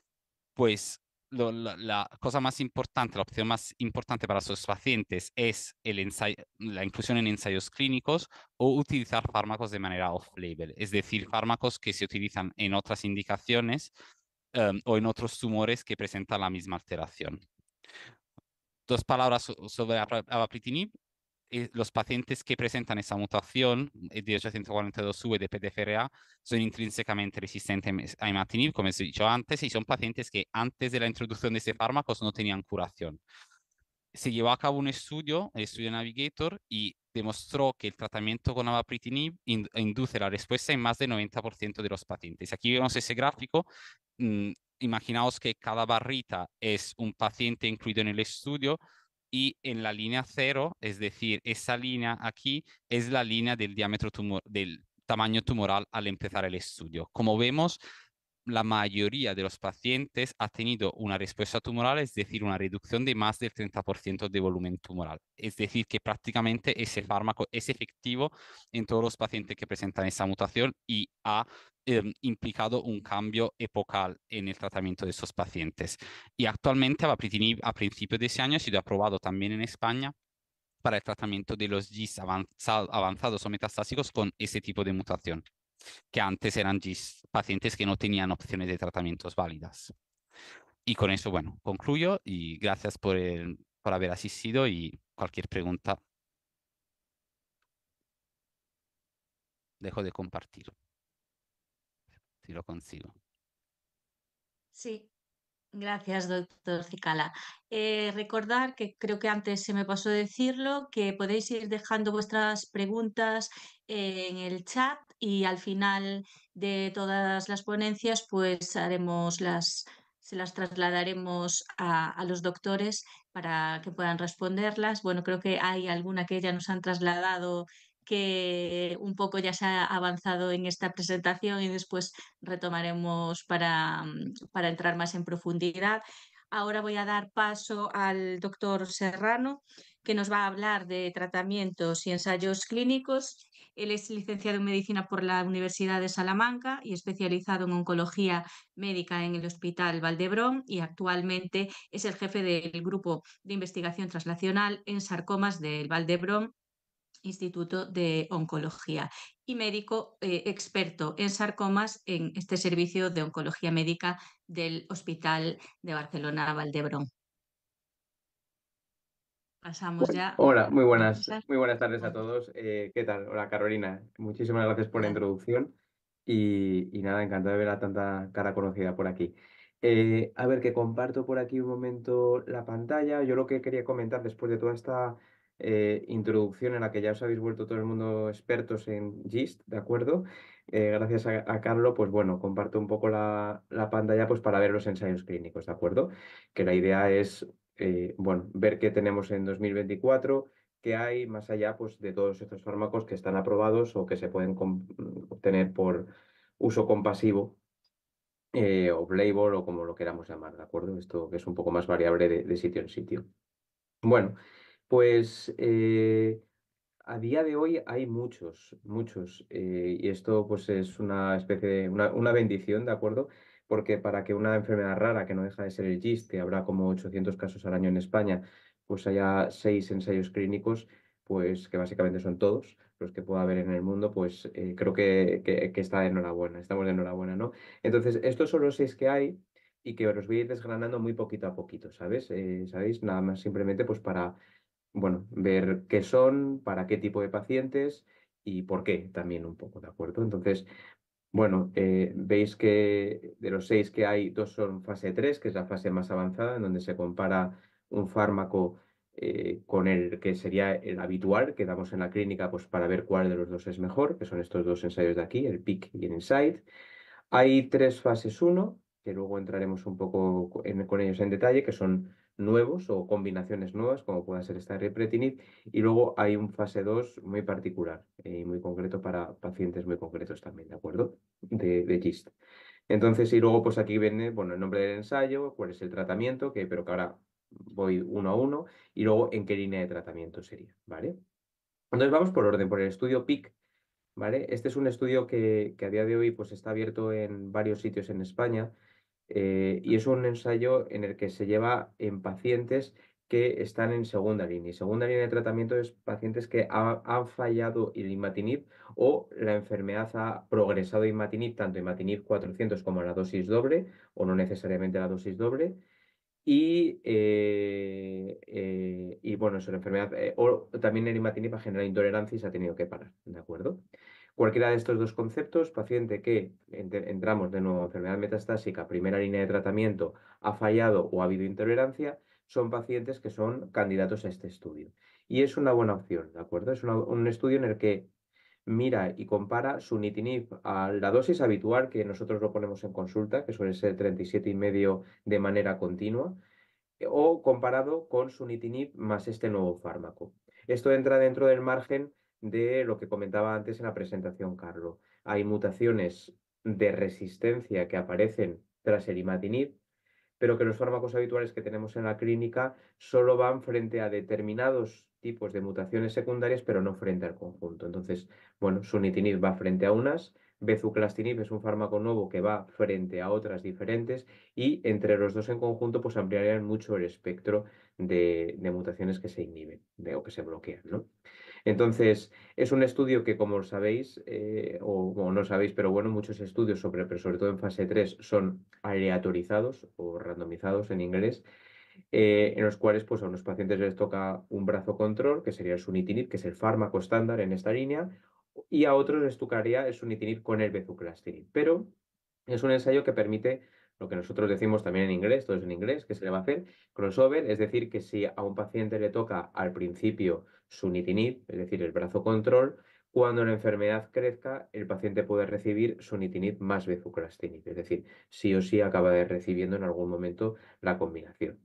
pues la, cosa más importante, la opción más importante para sus pacientes es el la inclusión en ensayos clínicos o utilizar fármacos de manera off-label, es decir, fármacos que se utilizan en otras indicaciones o en otros tumores que presentan la misma alteración. Dos palabras sobre avapritinib. Eh, los pacientes que presentan esa mutación, el eh, 1842U y de PDFRA, son intrínsecamente resistentes a imatinib, como he dicho antes, y son pacientes que antes de la introducción de ese fármaco no tenían curación. Se llevó a cabo un estudio, el estudio Navigator, y demostró que el tratamiento con avapritinib induce la respuesta en más del 90% de los pacientes. Aquí vemos ese gráfico. Mm, imaginaos que cada barrita es un paciente incluido en el estudio y en la línea cero, es decir, esa línea aquí es la línea del diámetro tumor, del tamaño tumoral al empezar el estudio. Como vemos, la mayoría de los pacientes ha tenido una respuesta tumoral, es decir, una reducción de más del 30% de volumen tumoral. Es decir, que prácticamente ese fármaco es efectivo en todos los pacientes que presentan esa mutación y ha em, implicado un cambio epocal en el tratamiento de esos pacientes. Y actualmente, a principios de ese año ha sido aprobado también en España para el tratamiento de los GIS avanzados o metastásicos con ese tipo de mutación que antes eran pacientes que no tenían opciones de tratamientos válidas. Y con eso, bueno, concluyo y gracias por, por haber asistido y cualquier pregunta. Dejo de compartir, si lo consigo. Sí, Gracias, doctor Cicala. Eh, recordar que creo que antes se me pasó decirlo, que podéis ir dejando vuestras preguntas eh, en el chat y al final de todas las ponencias, pues haremos las, se las trasladaremos a, a, los doctores para que puedan responderlas. Bueno, creo que hay alguna que ya nos han trasladado que un poco ya se ha avanzado en esta presentación y después retomaremos para, mm, para entrar más en profundidad. Ahora voy a dar paso al doctor Serrano, que nos va a hablar de tratamientos y ensayos clínicos. Él es licenciado en medicina por la Universidad de Salamanca y especializado en oncología médica en el Hospital Valdebrón y actualmente es el jefe del grupo de investigación translacional en sarcomas del Valdebrón Instituto de Oncología y médico eh, experto en sarcomas en este servicio de oncología médica del Hospital de Barcelona Valdebrón. Pasamos ya. Hola, muy buenas, muy buenas tardes a todos. Eh, ¿Qué tal? Hola Carolina, muchísimas gracias por la introducción y, nada, encantado de ver a tanta cara conocida por aquí. Eh, a ver, que comparto por aquí un momento la pantalla. Yo lo que quería comentar después de toda esta eh, introducción en la que ya os habéis vuelto todo el mundo expertos en GIST, ¿de acuerdo? Eh, gracias a, Carlos, pues bueno, comparto un poco la, la, pantalla pues para ver los ensayos clínicos, ¿de acuerdo? Que la idea es, eh, bueno, ver qué tenemos en 2024, qué hay más allá pues, de todos estos fármacos que están aprobados o que se pueden obtener por uso compasivo, o label o como lo queramos llamar, ¿de acuerdo? Esto que es un poco más variable de sitio en sitio. Bueno, pues eh, a día de hoy hay muchos, muchos, eh, y esto pues es una especie de, una, bendición, ¿de acuerdo? Porque para que una enfermedad rara, que no deja de ser el GIST, que habrá como 800 casos al año en España, pues haya seis ensayos clínicos, pues que básicamente son todos los que pueda haber en el mundo, pues eh, creo que, está enhorabuena, estamos enhorabuena, ¿no? Entonces, estos son los seis que hay y que os voy a ir desgranando muy poquito a poquito, ¿sabes? ¿Sabéis? Nada más simplemente pues para bueno, ver qué son, para qué tipo de pacientes y por qué también un poco, ¿de acuerdo? Entonces, bueno, eh, veis que de los seis que hay, dos son fase 3, que es la fase más avanzada, en donde se compara un fármaco eh, con el que sería el habitual que damos en la clínica pues, para ver cuál de los dos es mejor, que son estos dos ensayos de aquí, el PIC y el INSIGHT. Hay tres fases 1, que luego entraremos un poco con ellos en detalle, que son nuevos o combinaciones nuevas, como pueda ser esta repretinib, y luego hay un fase 2 muy particular y eh, muy concreto para pacientes muy concretos también, ¿de acuerdo? De, de GIST. Entonces, y luego pues aquí viene, bueno, el nombre del ensayo, cuál es el tratamiento, que, pero que ahora voy uno a uno, y luego en qué línea de tratamiento sería, ¿vale? Entonces vamos por orden, por el estudio PIC, ¿vale? Este es un estudio que, que a día de hoy pues está abierto en varios sitios en España, eh, y es un ensayo en el que se lleva en pacientes que están en segunda línea. Y segunda línea de tratamiento es pacientes que han fallado el imatinib o la enfermedad ha progresado imatinib, tanto imatinib 400 como la dosis doble, o no necesariamente la dosis doble. Y, eh, eh, bueno, enfermedad, o también el imatinib ha generado intolerancia y se ha tenido que parar, ¿de acuerdo? Cualquiera de estos dos conceptos, paciente que entramos de nuevo enfermedad metastásica, primera línea de tratamiento, ha fallado o ha habido intolerancia, son pacientes que son candidatos a este estudio. Y es una buena opción, ¿de acuerdo? Es un estudio en el que mira y compara su nitinib a la dosis habitual que nosotros lo ponemos en consulta, que suele ser 37,5 de manera continua, o comparado con su nitinib más este nuevo fármaco. Esto entra dentro del margen de lo que comentaba antes en la presentación, Carlos. Hay mutaciones de resistencia que aparecen tras el imatinib, pero que los fármacos habituales que tenemos en la clínica solo van frente a determinados tipos de mutaciones secundarias, pero no frente al conjunto. Entonces, bueno, sunitinib va frente a unas, bezuclastinib es un fármaco nuevo que va frente a otras diferentes y entre los dos en conjunto pues ampliarían mucho el espectro de, mutaciones que se inhiben o que se bloquean, ¿no? Entonces, es un estudio que, como sabéis, eh, o no sabéis, pero bueno, muchos estudios sobre, pero sobre todo en fase 3, son aleatorizados o randomizados en inglés, eh, en los cuales pues, a unos pacientes les toca un brazo control, que sería el sunitinib, que es el fármaco estándar en esta línea, y a otros les tocaría el sunitinib con el bezuclastinib. Pero es un ensayo que permite lo que nosotros decimos también en inglés, todo en inglés, que se le va a hacer crossover, es decir, que si a un paciente le toca al principio sunitinib, es decir, el brazo control, cuando la enfermedad crezca, el paciente puede recibir sunitinib más bevacizumab es decir, sí o sí acaba de recibiendo en algún momento la combinación.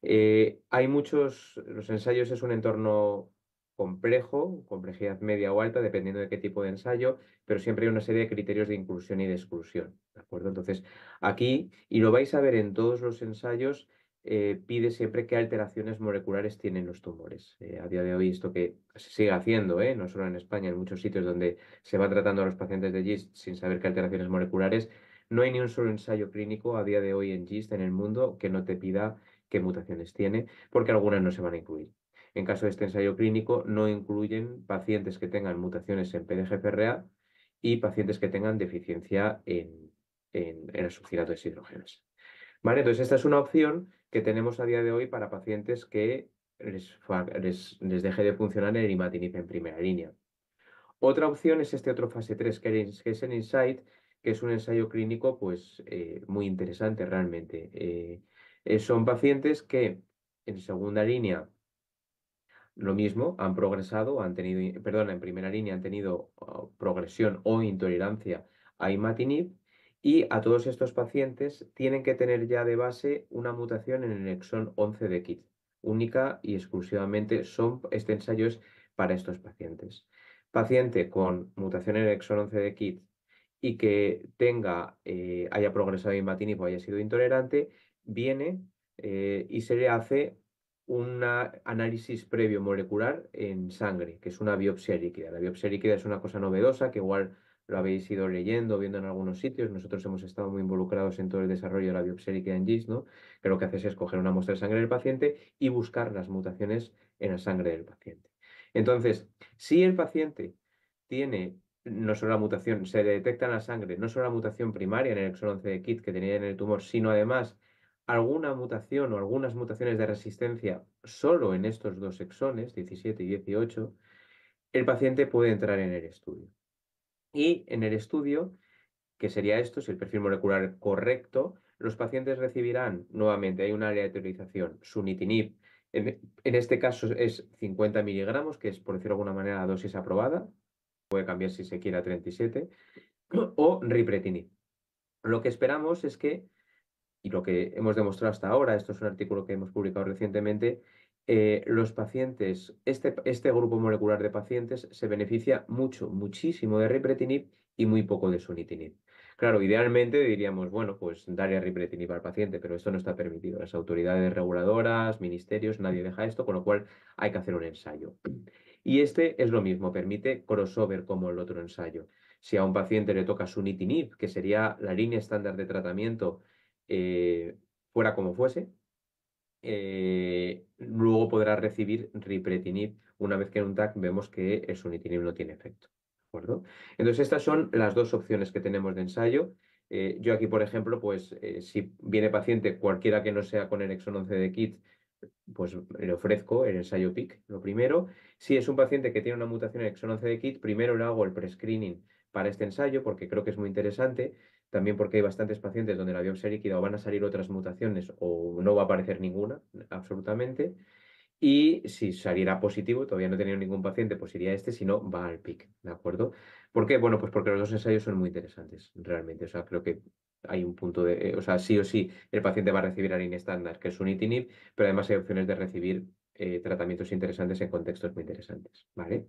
Eh, hay muchos, los ensayos es un entorno complejo, complejidad media o alta, dependiendo de qué tipo de ensayo, pero siempre hay una serie de criterios de inclusión y de exclusión, ¿de acuerdo? Entonces, aquí, y lo vais a ver en todos los ensayos, eh, pide siempre qué alteraciones moleculares tienen los tumores. Eh, a día de hoy esto que se sigue haciendo, ¿eh? no solo en España, en muchos sitios donde se va tratando a los pacientes de GIST sin saber qué alteraciones moleculares, no hay ni un solo ensayo clínico a día de hoy en GIST en el mundo que no te pida qué mutaciones tiene, porque algunas no se van a incluir. En caso de este ensayo clínico, no incluyen pacientes que tengan mutaciones en PDGFRA y pacientes que tengan deficiencia en, en, el de Vale, entonces esta es una opción que tenemos a día de hoy para pacientes que les, deje de funcionar el imatinib en primera línea. Otra opción es este otro fase 3, que es el Insight, que es un ensayo clínico pues, eh, muy interesante realmente. Eh, eh, son pacientes que en segunda línea lo mismo, han progresado, han tenido, perdón, en primera línea han tenido oh, progresión o intolerancia a imatinib y a todos estos pacientes tienen que tener ya de base una mutación en el exon 11 de KIT, única y exclusivamente son, este ensayo para estos pacientes. Paciente con mutación en el exon 11 de KIT y que tenga, eh, haya progresado imatinib o haya sido intolerante, viene eh, y se le hace un análisis previo molecular en sangre, que es una biopsia líquida. La biopsia líquida es una cosa novedosa que igual lo habéis ido leyendo, viendo en algunos sitios. Nosotros hemos estado muy involucrados en todo el desarrollo de la biopsérica en GIS, ¿no? que lo que haces es coger una muestra de sangre del paciente y buscar las mutaciones en la sangre del paciente. Entonces, si el paciente tiene no solo la mutación, se detecta en la sangre, no solo la mutación primaria en el exon 11 de KIT que tenía en el tumor, sino además alguna mutación o algunas mutaciones de resistencia solo en estos dos exones, 17 y 18, el paciente puede entrar en el estudio. Y en el estudio, que sería esto, si el perfil molecular correcto, los pacientes recibirán, nuevamente, hay un área de teorización, sunitinib, en, en, este caso es 50 miligramos, que es, por decirlo de alguna manera, la dosis aprobada, puede cambiar si se quiere a 37, o ripretinib. Lo que esperamos es que, y lo que hemos demostrado hasta ahora, esto es un artículo que hemos publicado recientemente, eh, los pacientes, este, este grupo molecular de pacientes se beneficia mucho, muchísimo de ripretinib y muy poco de sunitinib. Claro, idealmente diríamos, bueno, pues darle ripretinib al paciente, pero esto no está permitido. Las autoridades reguladoras, ministerios, nadie deja esto, con lo cual hay que hacer un ensayo. Y este es lo mismo, permite crossover como el otro ensayo. Si a un paciente le toca sunitinib, que sería la línea estándar de tratamiento, eh, fuera como fuese, eh, luego podrá recibir ripretinib una vez que en un TAC vemos que el sunitinib no tiene efecto. Entonces, estas son las dos opciones que tenemos de ensayo. Eh, yo aquí, por ejemplo, pues eh, si viene paciente cualquiera que no sea con el exon 11 de KIT, pues le ofrezco el ensayo PIC, lo primero. Si es un paciente que tiene una mutación en exon 11 de KIT, primero le hago el prescreening para este ensayo porque creo que es muy interesante también porque hay bastantes pacientes donde la biopsia líquida o van a salir otras mutaciones o no va a aparecer ninguna, absolutamente. Y si saliera positivo, todavía no he tenido ningún paciente, pues iría este, si no, va al PIC, ¿de acuerdo? ¿Por qué? Bueno, pues porque los dos ensayos son muy interesantes, realmente. O sea, creo que hay un punto de, eh, o sea, sí o sí, el paciente va a recibir ARIN estándar, que es un itinib, pero además hay opciones de recibir eh, tratamientos interesantes en contextos muy interesantes, ¿vale?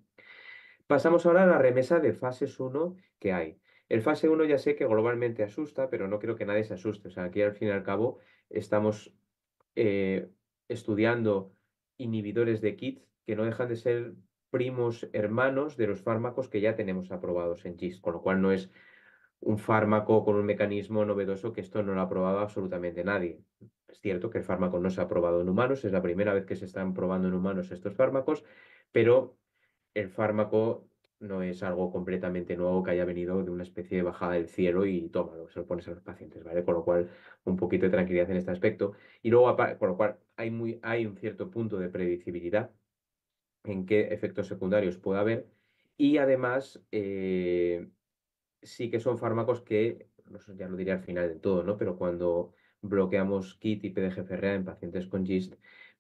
Pasamos ahora a la remesa de fases 1 que hay. El fase 1 ya sé que globalmente asusta, pero no creo que nadie se asuste. O sea, aquí al fin y al cabo estamos eh, estudiando inhibidores de KIT que no dejan de ser primos hermanos de los fármacos que ya tenemos aprobados en GIS, con lo cual no es un fármaco con un mecanismo novedoso que esto no lo ha probado absolutamente nadie. Es cierto que el fármaco no se ha probado en humanos, es la primera vez que se están probando en humanos estos fármacos, pero el fármaco no es algo completamente nuevo que haya venido de una especie de bajada del cielo y tómalo, se lo pones a los pacientes, ¿vale? Con lo cual, un poquito de tranquilidad en este aspecto. Y luego, con lo cual, hay, muy, hay un cierto punto de predecibilidad en qué efectos secundarios puede haber. Y además, eh, sí que son fármacos que, no sé, ya lo diré al final de todo, ¿no? Pero cuando bloqueamos KIT y PDGFRA en pacientes con GIST,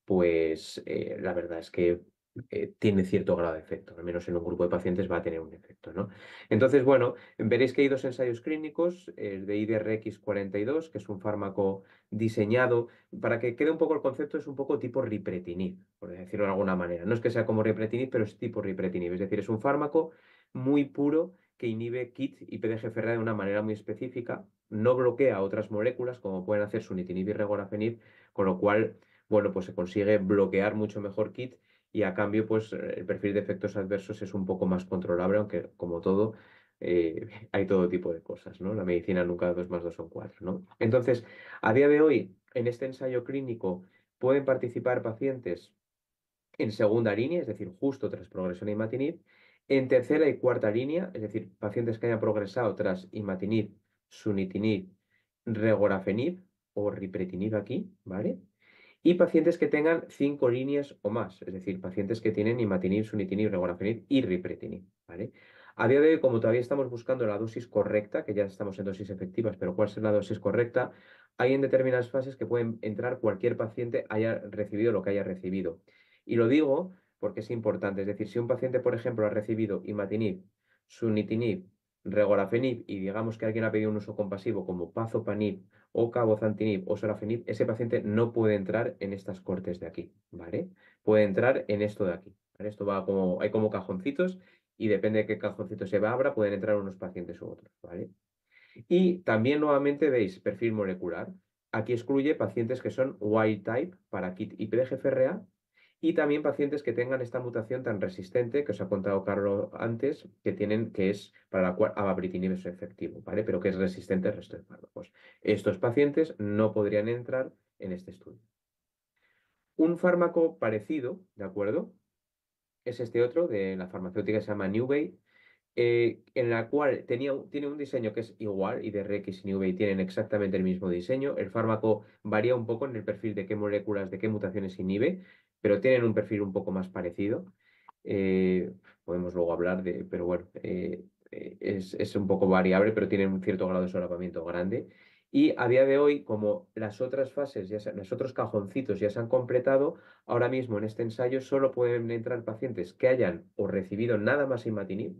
pues eh, la verdad es que eh, tiene cierto grado de efecto, al menos en un grupo de pacientes va a tener un efecto. ¿no? Entonces, bueno, veréis que hay dos ensayos clínicos, el de IDRX42, que es un fármaco diseñado, para que quede un poco el concepto, es un poco tipo ripretinib, por decirlo de alguna manera. No es que sea como ripretinib, pero es tipo ripretinib, es decir, es un fármaco muy puro que inhibe KIT y PDGFR de una manera muy específica, no bloquea otras moléculas como pueden hacer sunitinib y regorafenib, con lo cual, bueno, pues se consigue bloquear mucho mejor KIT y a cambio pues eh, el perfil de efectos adversos es un poco más controlable, aunque como todo eh, hay todo tipo de cosas, ¿no? La medicina nunca dos más dos son cuatro, ¿no? Entonces, a día de hoy, en este ensayo clínico pueden participar pacientes en segunda línea, es decir, justo tras progresión a imatinib, en tercera y cuarta línea, es decir, pacientes que hayan progresado tras imatinib, sunitinib, regorafenib o ripretinib aquí, ¿vale? y pacientes que tengan cinco líneas o más, es decir, pacientes que tienen imatinib, sunitinib, regorafenib y ripretinib, ¿vale? A día de hoy, como todavía estamos buscando la dosis correcta, que ya estamos en dosis efectivas, pero cuál es la dosis correcta, hay en determinadas fases que pueden entrar cualquier paciente haya recibido lo que haya recibido. Y lo digo porque es importante, es decir, si un paciente, por ejemplo, ha recibido imatinib, sunitinib, regorafenib y digamos que alguien ha pedido un uso compasivo como pazopanib o cabozantinib o sorafenib, ese paciente no puede entrar en estas cortes de aquí, ¿vale? Puede entrar en esto de aquí. Esto va como, hay como cajoncitos y depende de qué cajoncito se va, abra, pueden entrar unos pacientes u otros, ¿vale? Y también nuevamente veis perfil molecular. Aquí excluye pacientes que son wild type para KIT y PDGFRA y también pacientes que tengan esta mutación tan resistente que os ha contado Carlos antes, que tienen, que es para la cual abapritinib es efectivo, ¿vale? Pero que es resistente al resto de fármacos. Estos pacientes no podrían entrar en este estudio. Un fármaco parecido, ¿de acuerdo? Es este otro de la farmacéutica que se llama Newbay, eh, en la cual tenía, tiene un diseño que es igual, y de Rex y Newbay tienen exactamente el mismo diseño. El fármaco varía un poco en el perfil de qué moléculas, de qué mutaciones inhibe, pero tienen un perfil un poco más parecido. Eh, podemos luego hablar de, pero bueno, eh, eh, es, un poco variable, pero tienen un cierto grado de solapamiento grande. Y a día de hoy, como las otras fases, ya los otros cajoncitos ya se han completado, ahora mismo en este ensayo solo pueden entrar pacientes que hayan o recibido nada más imatinib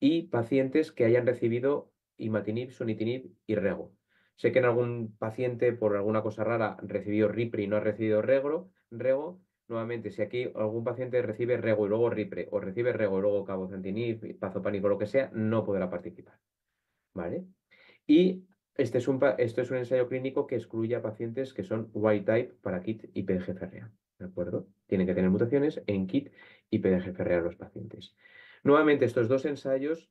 y pacientes que hayan recibido imatinib, sunitinib y rego. Sé que en algún paciente, por alguna cosa rara, recibió RIPRI y no ha recibido regro, rego, nuevamente, si aquí algún paciente recibe rego y luego ripre, o recibe rego y luego cabozantinib, pazopánico, lo que sea, no podrá participar. ¿Vale? Y este es un, esto es un ensayo clínico que excluye a pacientes que son white type para KIT y PDGFRA. ¿De acuerdo? Tienen que tener mutaciones en KIT y PDGFRA los pacientes. Nuevamente, estos dos ensayos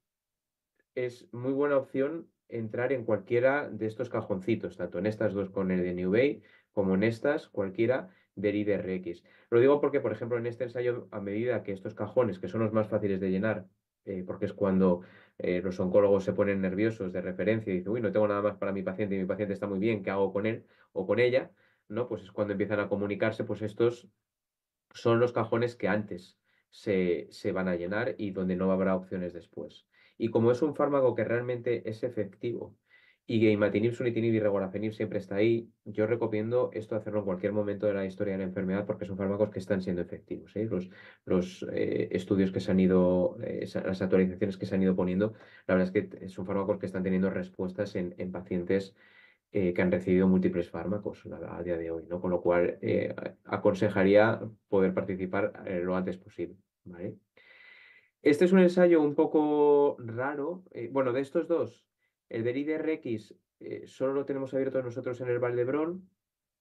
es muy buena opción entrar en cualquiera de estos cajoncitos, tanto en estas dos con el de New Bay como en estas, cualquiera, derive Rx. Lo digo porque, por ejemplo, en este ensayo, a medida que estos cajones, que son los más fáciles de llenar, eh, porque es cuando eh, los oncólogos se ponen nerviosos de referencia y dicen, uy, no tengo nada más para mi paciente y mi paciente está muy bien, ¿qué hago con él o con ella? ¿no? Pues es cuando empiezan a comunicarse, pues estos son los cajones que antes se, se van a llenar y donde no habrá opciones después. Y como es un fármaco que realmente es efectivo y imatinib, sunitinib y regorafenib siempre está ahí. Yo recomiendo esto hacerlo en cualquier momento de la historia de la enfermedad porque son fármacos que están siendo efectivos. ¿eh? Los, los eh, estudios que se han ido, eh, las actualizaciones que se han ido poniendo, la verdad es que son fármacos que están teniendo respuestas en, pacientes que han recibido múltiples fármacos a, día de hoy, ¿no? Con lo cual aconsejaría poder participar lo antes posible, ¿vale? Este es un ensayo un poco raro. bueno, de estos dos, el del IDRX eh, solo lo tenemos abierto nosotros en el Valdebrón.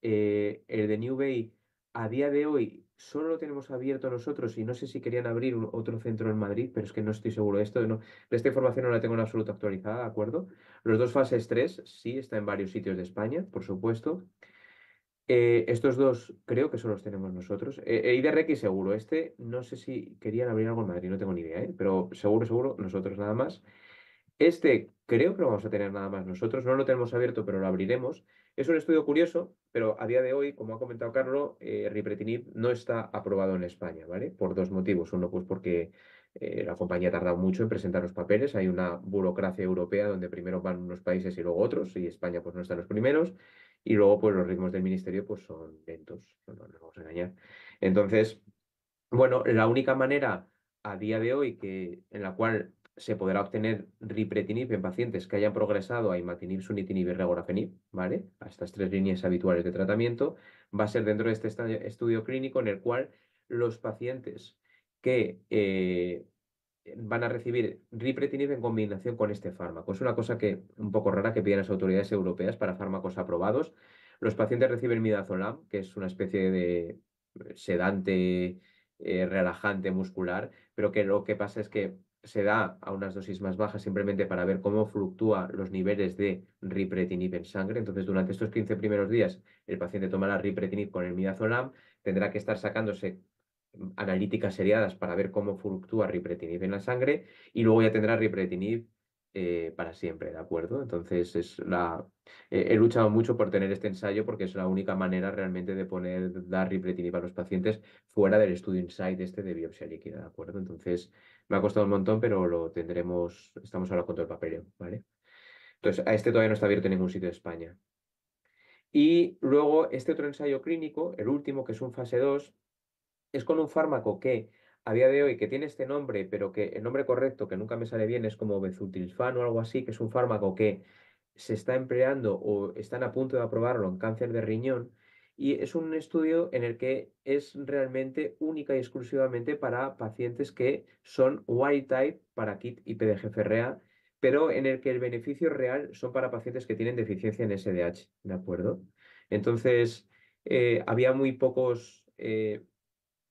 Eh, el de New Bay a día de hoy solo lo tenemos abierto nosotros y no sé si querían abrir otro centro en Madrid, pero es que no estoy seguro de esto. No, esta información no la tengo en absoluto actualizada, ¿de acuerdo? Los dos fases 3 sí está en varios sitios de España, por supuesto. Eh, estos dos creo que solo los tenemos nosotros. El IDRX seguro. Este no sé si querían abrir algo en Madrid, no tengo ni idea, pero seguro, seguro, nosotros nada más. Este creo que lo vamos a tener nada más. Nosotros no lo tenemos abierto, pero lo abriremos. Es un estudio curioso, pero a día de hoy, como ha comentado Carlos, eh, ripretinib no está aprobado en España, ¿vale? Por dos motivos. Uno, pues porque eh, la compañía ha tardado mucho en presentar los papeles. Hay una burocracia europea donde primero van unos países y luego otros, y España pues no está en los primeros. Y luego, pues los ritmos del ministerio pues son lentos, no nos vamos a engañar. Entonces, bueno, la única manera a día de hoy que en la cual se podrá obtener ripretinib en pacientes que hayan progresado a imatinib, sunitinib y regorafenib, ¿vale? A estas tres líneas habituales de tratamiento. Va a ser dentro de este estudio clínico en el cual los pacientes que eh, van a recibir ripretinib en combinación con este fármaco. Es una cosa que un poco rara que piden las autoridades europeas para fármacos aprobados. Los pacientes reciben midazolam, que es una especie de eh, sedante eh, relajante muscular, pero que lo que pasa es que se da a unas dosis más bajas simplemente para ver cómo fluctúa los niveles de ripretinib en sangre. Entonces, durante estos 15 primeros días, el paciente toma la ripretinib con el midazolam, tendrá que estar sacándose analíticas seriadas para ver cómo fluctúa ripretinib en la sangre y luego ya tendrá ripretinib eh, para siempre, ¿de acuerdo? Entonces, es la... he luchado mucho por tener este ensayo porque es la única manera realmente de poner, dar ripretinib a los pacientes fuera del estudio inside este de biopsia líquida, ¿de acuerdo? Entonces, me ha costado un montón, pero lo tendremos, estamos ahora con todo el papeleo, ¿vale? Entonces, a este todavía no está abierto en ningún sitio de España. Y luego, este otro ensayo clínico, el último, que es un fase 2, es con un fármaco que a día de hoy, que tiene este nombre, pero que el nombre correcto, que nunca me sale bien, es como Bezutilfan o algo así, que es un fármaco que se está empleando o están a punto de aprobarlo en cáncer de riñón, y es un estudio en el que es realmente única y exclusivamente para pacientes que son wild-type para KIT y PDGFRA, pero en el que el beneficio real son para pacientes que tienen deficiencia en SDH, ¿de acuerdo? Entonces, eh, había muy pocos... Eh,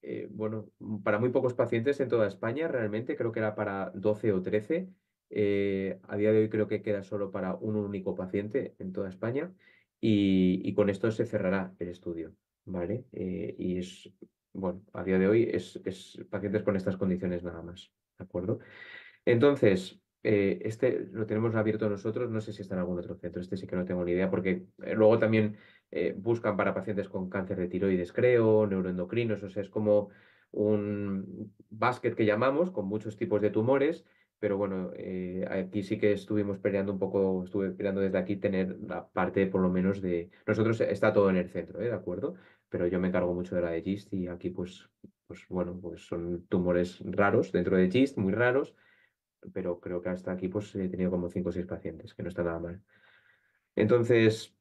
eh, bueno, para muy pocos pacientes en toda España, realmente creo que era para 12 o 13. a día de hoy creo que queda solo para un único paciente en toda España y, con esto se cerrará el estudio, ¿vale? Eh, y es, bueno, a día de hoy es, pacientes con estas condiciones nada más, ¿de acuerdo? Entonces, eh, este lo tenemos abierto nosotros, no sé si está en algún otro centro, este sí que no tengo ni idea, porque eh, luego también buscan para pacientes con cáncer de tiroides, creo, neuroendocrinos, o sea, es como un básquet que llamamos, con muchos tipos de tumores, pero bueno, eh, aquí sí que estuvimos peleando un poco, estuve peleando desde aquí tener la parte por lo menos de... Nosotros está todo en el centro, ¿eh? ¿de acuerdo? Pero yo me cargo mucho de la de GIST y aquí pues, pues bueno, pues son tumores raros dentro de GIST, muy raros, pero creo que hasta aquí pues he tenido como 5 o 6 pacientes, que no está nada mal. Entonces,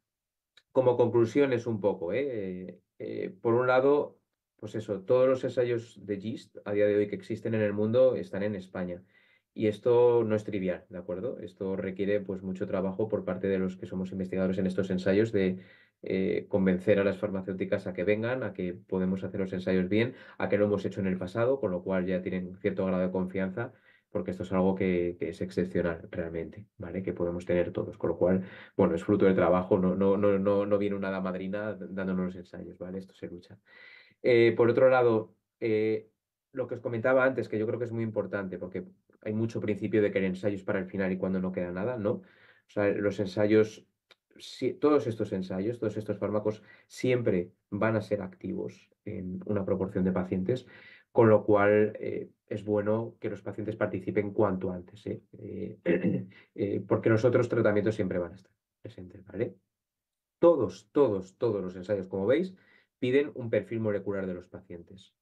como conclusión es un poco, ¿eh? Eh, por un lado, pues eso, todos los ensayos de GIST a día de hoy que existen en el mundo están en España. Y esto no es trivial, ¿de acuerdo? Esto requiere pues, mucho trabajo por parte de los que somos investigadores en estos ensayos de eh, convencer a las farmacéuticas a que vengan, a que podemos hacer los ensayos bien, a que lo hemos hecho en el pasado, con lo cual ya tienen cierto grado de confianza, porque esto es algo que, es excepcional realmente, ¿vale? Que podemos tener todos, con lo cual, bueno, es fruto del trabajo, no, no, no, no, viene una damadrina madrina dándonos los ensayos, ¿vale? Esto se lucha. Eh, por otro lado, eh, lo que os comentaba antes, que yo creo que es muy importante, porque hay mucho principio de que el ensayo para el final y cuando no queda nada, ¿no? O sea, los ensayos, si, todos estos ensayos, todos estos fármacos siempre van a ser activos en una proporción de pacientes, con lo cual eh, es bueno que los pacientes participen cuanto antes, ¿eh? Eh, eh, porque los otros tratamientos siempre van a estar presentes, ¿vale? Todos, todos, todos los ensayos, como veis, piden un perfil molecular de los pacientes.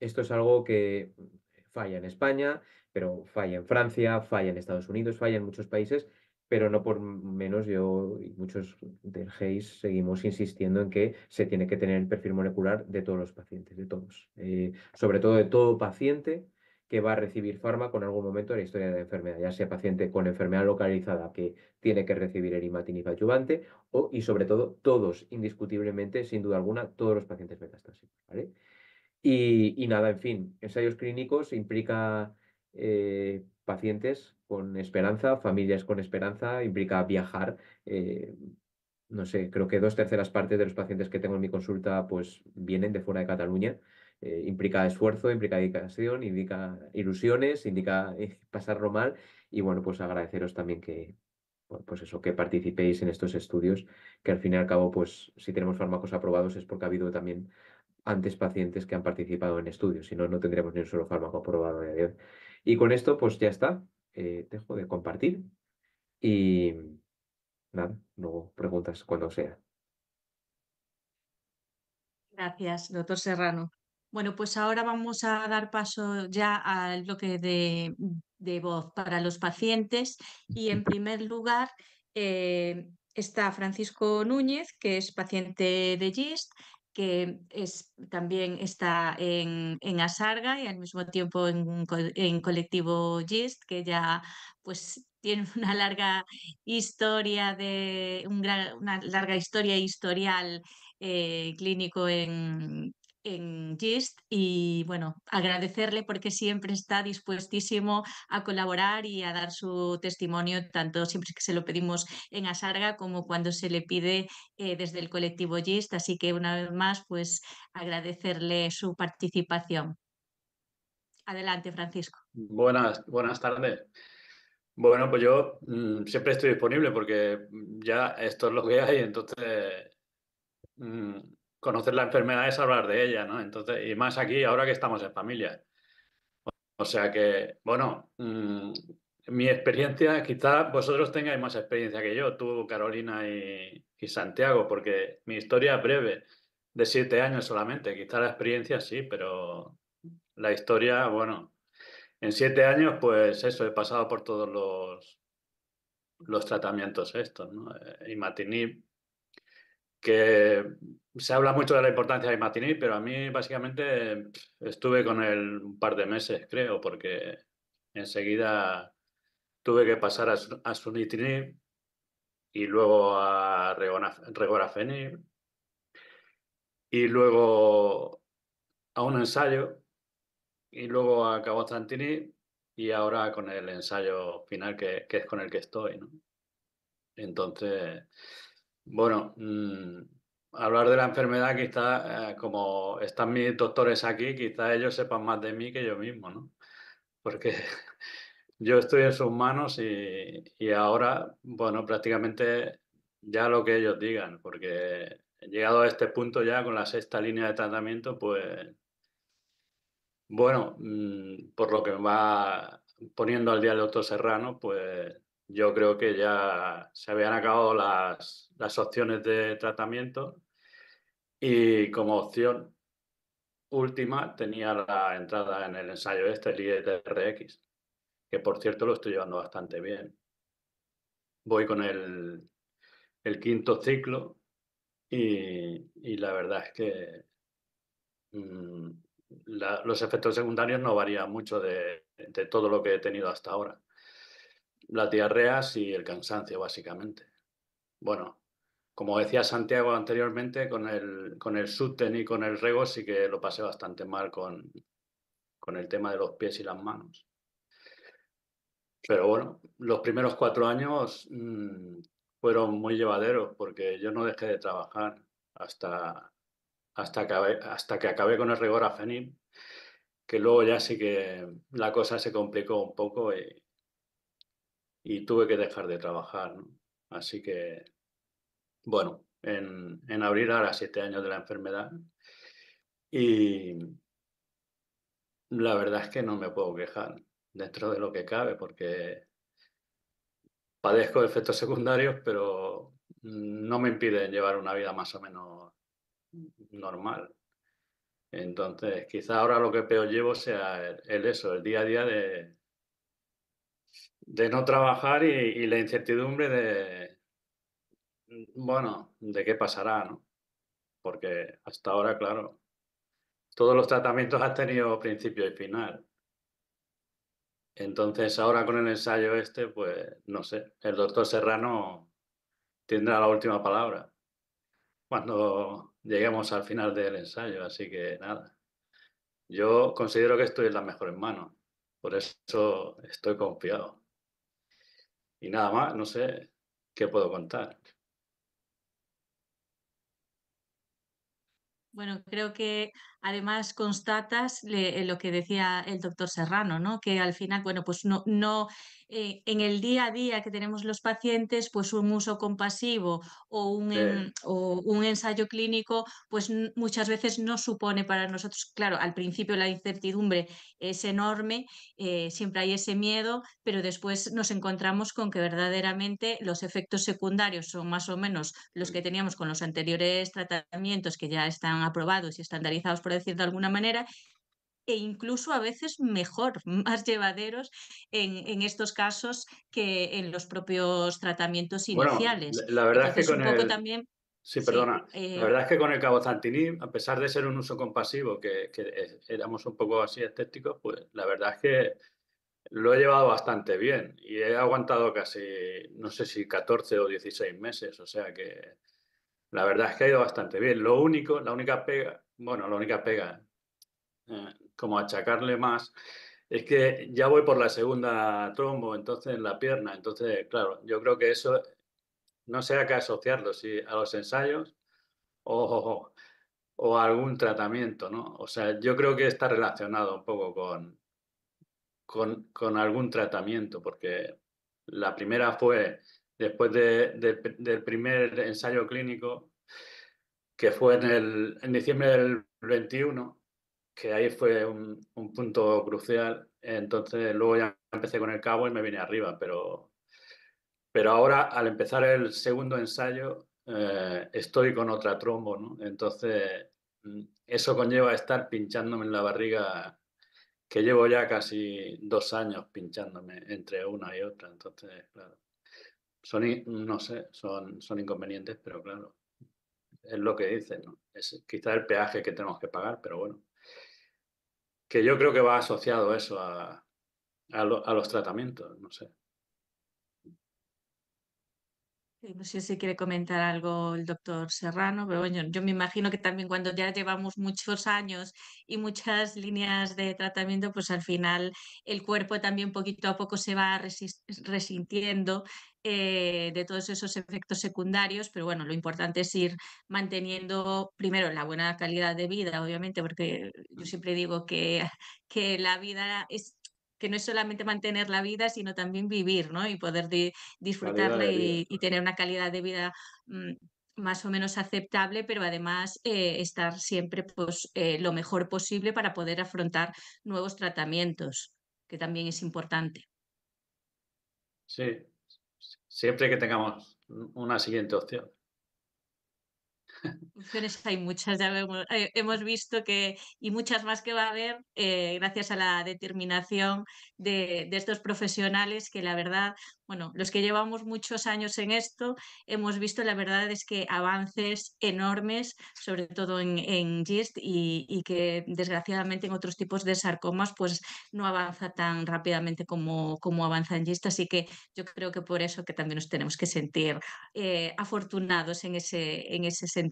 Esto es algo que falla en España, pero falla en Francia, falla en Estados Unidos, falla en muchos países, pero no por menos yo y muchos del GEIS seguimos insistiendo en que se tiene que tener el perfil molecular de todos los pacientes, de todos, eh, sobre todo de todo paciente que va a recibir fármaco en algún momento de la historia de la enfermedad, ya sea paciente con enfermedad localizada que tiene que recibir imatinib adyuvante o, y sobre todo, todos, indiscutiblemente, sin duda alguna, todos los pacientes metastásicos, ¿vale? Y, nada, en fin, ensayos clínicos implica eh, pacientes con esperanza, familias con esperanza, implica viajar. Eh, no sé, creo que dos terceras partes de los pacientes que tengo en mi consulta pues vienen de fuera de Cataluña. Eh, implica esfuerzo, implica dedicación, indica ilusiones, indica pasarlo mal. Y bueno, pues agradeceros también que, pues eso, que participéis en estos estudios, que al fin y al cabo, pues si tenemos fármacos aprobados es porque ha habido también antes pacientes que han participado en estudios, si no, no tendríamos ni un solo fármaco aprobado Y con esto, pues ya está. Eh, dejo de compartir y nada, luego preguntas cuando sea. Gracias, doctor Serrano. Bueno, pues ahora vamos a dar paso ya al bloque de, de voz para los pacientes y en primer lugar eh, está Francisco Núñez, que es paciente de GIST, que es, también está en, Asarga y al mismo tiempo en, Colectivo GIST, que ya pues tiene una larga historia de una larga historia historial eh, clínico en, en GIST y bueno, agradecerle porque siempre está dispuestísimo a colaborar y a dar su testimonio, tanto siempre que se lo pedimos en Asarga como cuando se le pide eh, desde el colectivo GIST. Así que una vez más, pues agradecerle su participación. Adelante, Francisco. Buenas, buenas tardes. Bueno, pues yo mm, siempre estoy disponible porque ya esto es lo que hay, entonces mm, conocer la enfermedad es hablar de ella, ¿no? Entonces, y más aquí, ahora que estamos en familia. O sea que, bueno, mm, mi experiencia, quizá vosotros tengáis más experiencia que yo, tú, Carolina y, Santiago, porque mi historia es breve, de siete años solamente. Quizá la experiencia sí, pero la historia, bueno, en siete años, pues eso, he pasado por todos los, los tratamientos estos, ¿no? Eh, y Matinib, que se habla mucho de la importancia de Matini, pero a mí básicamente estuve con él un par de meses, creo, porque enseguida tuve que pasar a, a y luego a Regorafení y luego a un ensayo y luego a Cabo y ahora con el ensayo final que, que es con el que estoy. ¿no? Entonces, bueno, mm, hablar de la enfermedad quizá, eh, como están mis doctores aquí, quizá ellos sepan más de mí que yo mismo, ¿no? Porque yo estoy en sus manos y, ahora, bueno, prácticamente ya lo que ellos digan, porque he llegado a este punto ya con la sexta línea de tratamiento, pues, bueno, mm, por lo que me va poniendo al día el doctor Serrano, pues yo creo que ya se habían acabado las, las opciones de tratamiento y como opción última tenía la entrada en el ensayo este, el IETRX, que por cierto lo estoy llevando bastante bien. Voy con el, quinto ciclo y, la verdad es que mm, los efectos secundarios no varían mucho de todo lo que he tenido hasta ahora las diarreas y el cansancio, básicamente. Bueno, como decía Santiago anteriormente, con el, con el y con el rego sí que lo pasé bastante mal con, con el tema de los pies y las manos. Pero bueno, los primeros cuatro años mm, fueron muy llevaderos porque yo no dejé de trabajar hasta, hasta, que, hasta que acabé con el rigor afenil, que luego ya sí que la cosa se complicó un poco y, y tuve que dejar de trabajar. Así que, bueno, en, en abril ahora siete años de la enfermedad y la verdad es que no me puedo quejar dentro de lo que cabe porque padezco efectos secundarios, pero no me impiden llevar una vida más o menos normal. Entonces, quizá ahora lo que peor llevo sea el eso, el día a día de, de no trabajar y, la incertidumbre de, bueno, de qué pasará, ¿no? Porque hasta ahora, claro, todos los tratamientos han tenido principio y final. Entonces, ahora con el ensayo este, pues, no sé, el doctor Serrano tendrá la última palabra cuando lleguemos al final del ensayo, así que nada. Yo considero que estoy en las mejores manos. Por eso estoy confiado. Y nada más, no sé qué puedo contar. Bueno, creo que además constatas eh, lo que decía el doctor Serrano, ¿no? que al final, bueno, pues no, no eh, en el día a día que tenemos los pacientes, pues un uso compasivo o un, ensayo clínico, pues muchas veces no supone para nosotros, claro, al principio la incertidumbre es enorme, eh, siempre hay ese miedo, pero después nos encontramos con que verdaderamente los efectos secundarios son más o menos los que teníamos con los anteriores tratamientos que ya están aprobados y estandarizados por decir de alguna manera, e incluso a veces mejor, más llevaderos en, estos casos que en los propios tratamientos iniciales. Eh, la, verdad es que con el... también... Sí, perdona. La verdad es que con el cabozantinib, a pesar de ser un uso compasivo, que, éramos un poco así estéticos, pues la verdad es que lo he llevado bastante bien y he aguantado casi, no sé si 14 o 16 meses, o sea que la verdad es que ha ido bastante bien. Lo único, la única pega bueno, la única pega, eh, como achacarle más, es que ya voy por la segunda trombo, entonces en la pierna. Entonces, claro, yo creo que eso no sé a qué asociarlo, si a los ensayos o, o, algún tratamiento, ¿no? O sea, yo creo que está relacionado un poco con, con, algún tratamiento, porque la primera fue después del primer ensayo clínico, que fue en, el, en diciembre del 21, que ahí fue un, punto crucial. Entonces luego ya empecé con el cabo y me vine arriba, pero, pero ahora al empezar el segundo ensayo eh, estoy con otra trombo, ¿no? Entonces mm, eso conlleva estar pinchándome en la barriga, que llevo ya casi dos años pinchándome entre una y otra. Entonces, claro, son, no sé, son, son inconvenientes, pero claro es lo que dicen, ¿no? Es quizá el peaje que tenemos que pagar, pero bueno. Que yo creo que va asociado eso a, a los tratamientos, no sé. No sé si quiere comentar algo el doctor Serrano, pero bueno, yo me imagino que también cuando ya llevamos muchos años y muchas líneas de tratamiento, pues al final el cuerpo también poquito a poco se va resintiendo eh, de todos esos efectos secundarios, pero bueno, lo importante es ir manteniendo primero la buena calidad de vida, obviamente, porque yo siempre digo que, que la vida es que no es solamente mantener la vida, sino también vivir, ¿no? Y poder disfrutarla y, tener una calidad de vida mm, más o menos aceptable, pero además eh, estar siempre pues, eh, lo mejor posible para poder afrontar nuevos tratamientos, que también es importante. Sí, siempre que tengamos una siguiente opción hay muchas, ya eh, hemos visto que, y muchas más que va a haber, eh, gracias a la determinación de, estos profesionales que la verdad, bueno, los que llevamos muchos años en esto, hemos visto la verdad es que avances enormes, sobre todo en, GIST y, que desgraciadamente en otros tipos de sarcomas pues no avanza tan rápidamente como, como avanza en GIST, así que yo creo que por eso que también nos tenemos que sentir eh, afortunados en ese, en ese sentido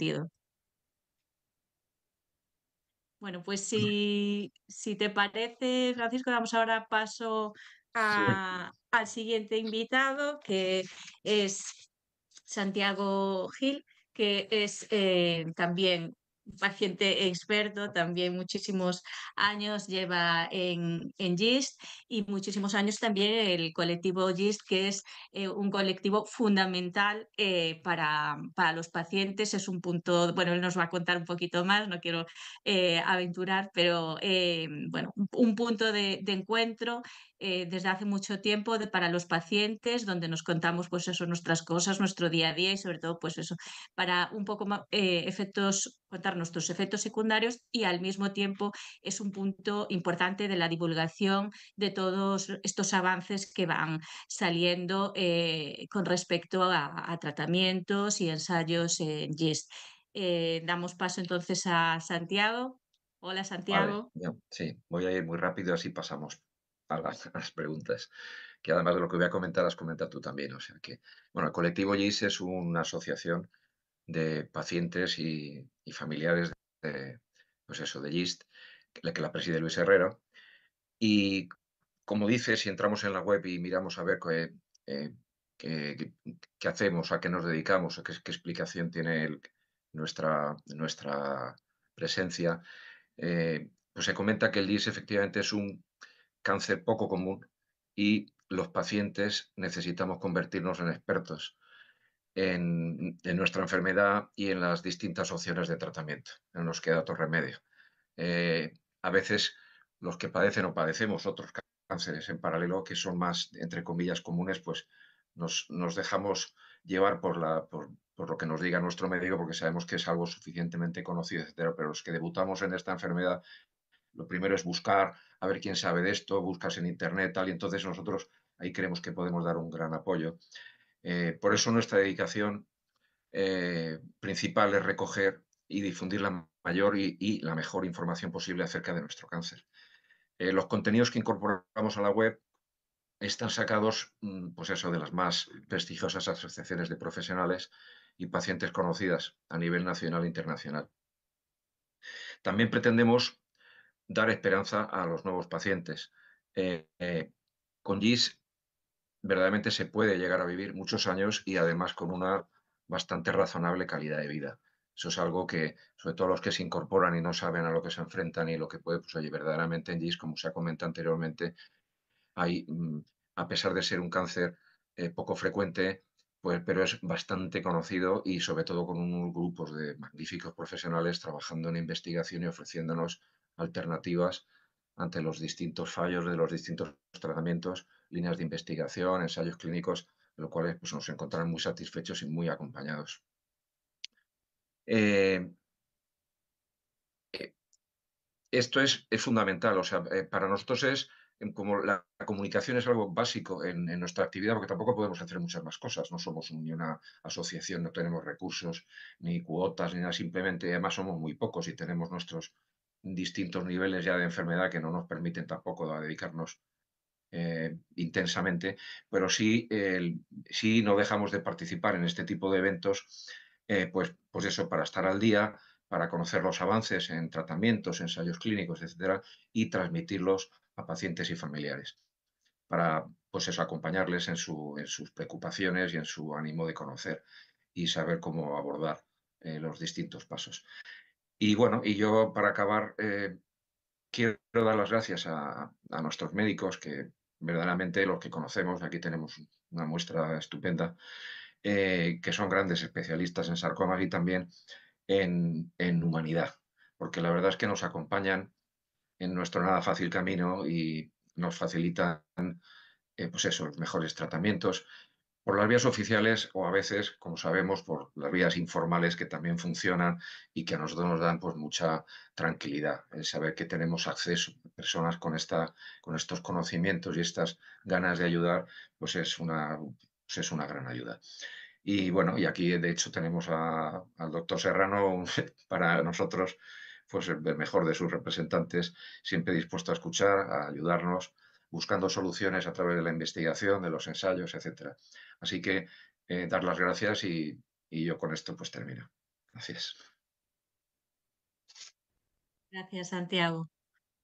bueno, pues si, si te parece, Francisco, damos ahora paso al siguiente invitado, que es Santiago Gil, que es eh, también paciente experto, también muchísimos años lleva en, en, GIST y muchísimos años también el colectivo GIST, que es eh, un colectivo fundamental eh, para, para, los pacientes. Es un punto, bueno, él nos va a contar un poquito más, no quiero eh, aventurar, pero bueno, un, punto de, encuentro desde hace mucho tiempo para los pacientes, donde nos contamos pues eso, nuestras cosas, nuestro día a día y sobre todo pues eso, para un poco más, efectos contar nuestros efectos secundarios y al mismo tiempo es un punto importante de la divulgación de todos estos avances que van saliendo eh, con respecto a, tratamientos y ensayos en GIS. Eh, damos paso entonces a Santiago. Hola Santiago. sí, voy a ir muy rápido, así pasamos a las, preguntas, que además de lo que voy a comentar, las comentado tú también. O sea que, bueno, el colectivo GIS es una asociación de pacientes y, familiares de, pues de GIST, la que la preside Luis Herrero. Y como dice, si entramos en la web y miramos a ver qué, eh, hacemos, a qué nos dedicamos, a qué, explicación tiene nuestra, nuestra presencia, eh, pues se comenta que el GIST efectivamente es un cáncer poco común y los pacientes necesitamos convertirnos en expertos en, nuestra enfermedad y en las distintas opciones de tratamiento. No nos queda otro remedio. Eh, a veces los que padecen o padecemos otros cánceres en paralelo que son más, entre comillas, comunes, pues nos, dejamos llevar por, la, por, lo que nos diga nuestro médico porque sabemos que es algo suficientemente conocido, etcétera. Pero los que debutamos en esta enfermedad, lo primero es buscar, a ver quién sabe de esto, buscas en internet, tal, y entonces nosotros ahí creemos que podemos dar un gran apoyo. Eh, por eso nuestra dedicación eh, principal es recoger y difundir la mayor y, la mejor información posible acerca de nuestro cáncer. Eh, los contenidos que incorporamos a la web están sacados, mm, pues eso, de las más prestigiosas asociaciones de profesionales y pacientes conocidas a nivel nacional e internacional. También pretendemos dar esperanza a los nuevos pacientes. con GIS verdaderamente se puede llegar a vivir muchos años y además con una bastante razonable calidad de vida. Eso es algo que, sobre todo los que se incorporan y no saben a lo que se enfrentan y lo que puede, pues oye, verdaderamente en GIS, como se ha comentado anteriormente, hay, mm, a pesar de ser un cáncer eh, poco frecuente, pues, pero es bastante conocido y sobre todo con unos grupos de magníficos profesionales trabajando en investigación y ofreciéndonos alternativas ante los distintos fallos de los distintos tratamientos líneas de investigación, ensayos clínicos, los cuales pues, nos encontraron muy satisfechos y muy acompañados. Eh, eh, esto es, es, fundamental, o sea, eh, para nosotros es em, como la, comunicación es algo básico en, en, nuestra actividad, porque tampoco podemos hacer muchas más cosas, no somos ni una asociación, no tenemos recursos, ni cuotas, ni nada, simplemente, además somos muy pocos y tenemos nuestros distintos niveles ya de enfermedad que no nos permiten tampoco dedicarnos eh, intensamente, pero sí, no dejamos de participar en este tipo de eventos, eh, pues, pues eso, para estar al día, para conocer los avances en tratamientos, ensayos clínicos, etcétera, y transmitirlos a pacientes y familiares, para pues eso, acompañarles en, en sus preocupaciones y en su ánimo de conocer y saber cómo abordar eh, los distintos pasos. Y bueno, y yo para acabar, quiero dar las gracias a nuestros médicos que, verdaderamente los que conocemos, aquí tenemos una muestra estupenda, eh, que son grandes especialistas en sarcomas y también en, humanidad, porque la verdad es que nos acompañan en nuestro nada fácil camino y nos facilitan eh, pues mejores tratamientos por las vías oficiales o a veces, como sabemos, por las vías informales que también funcionan y que a nosotros nos dan pues, mucha tranquilidad, el saber que tenemos acceso a personas con, esta, con estos conocimientos y estas ganas de ayudar, pues es una, pues es una gran ayuda. Y bueno, y aquí de hecho tenemos al doctor Serrano para nosotros pues el mejor de sus representantes, siempre dispuesto a escuchar, a ayudarnos buscando soluciones a través de la investigación, de los ensayos, etc. Así que eh, dar las gracias y, yo con esto pues termino. Gracias. Gracias, Santiago.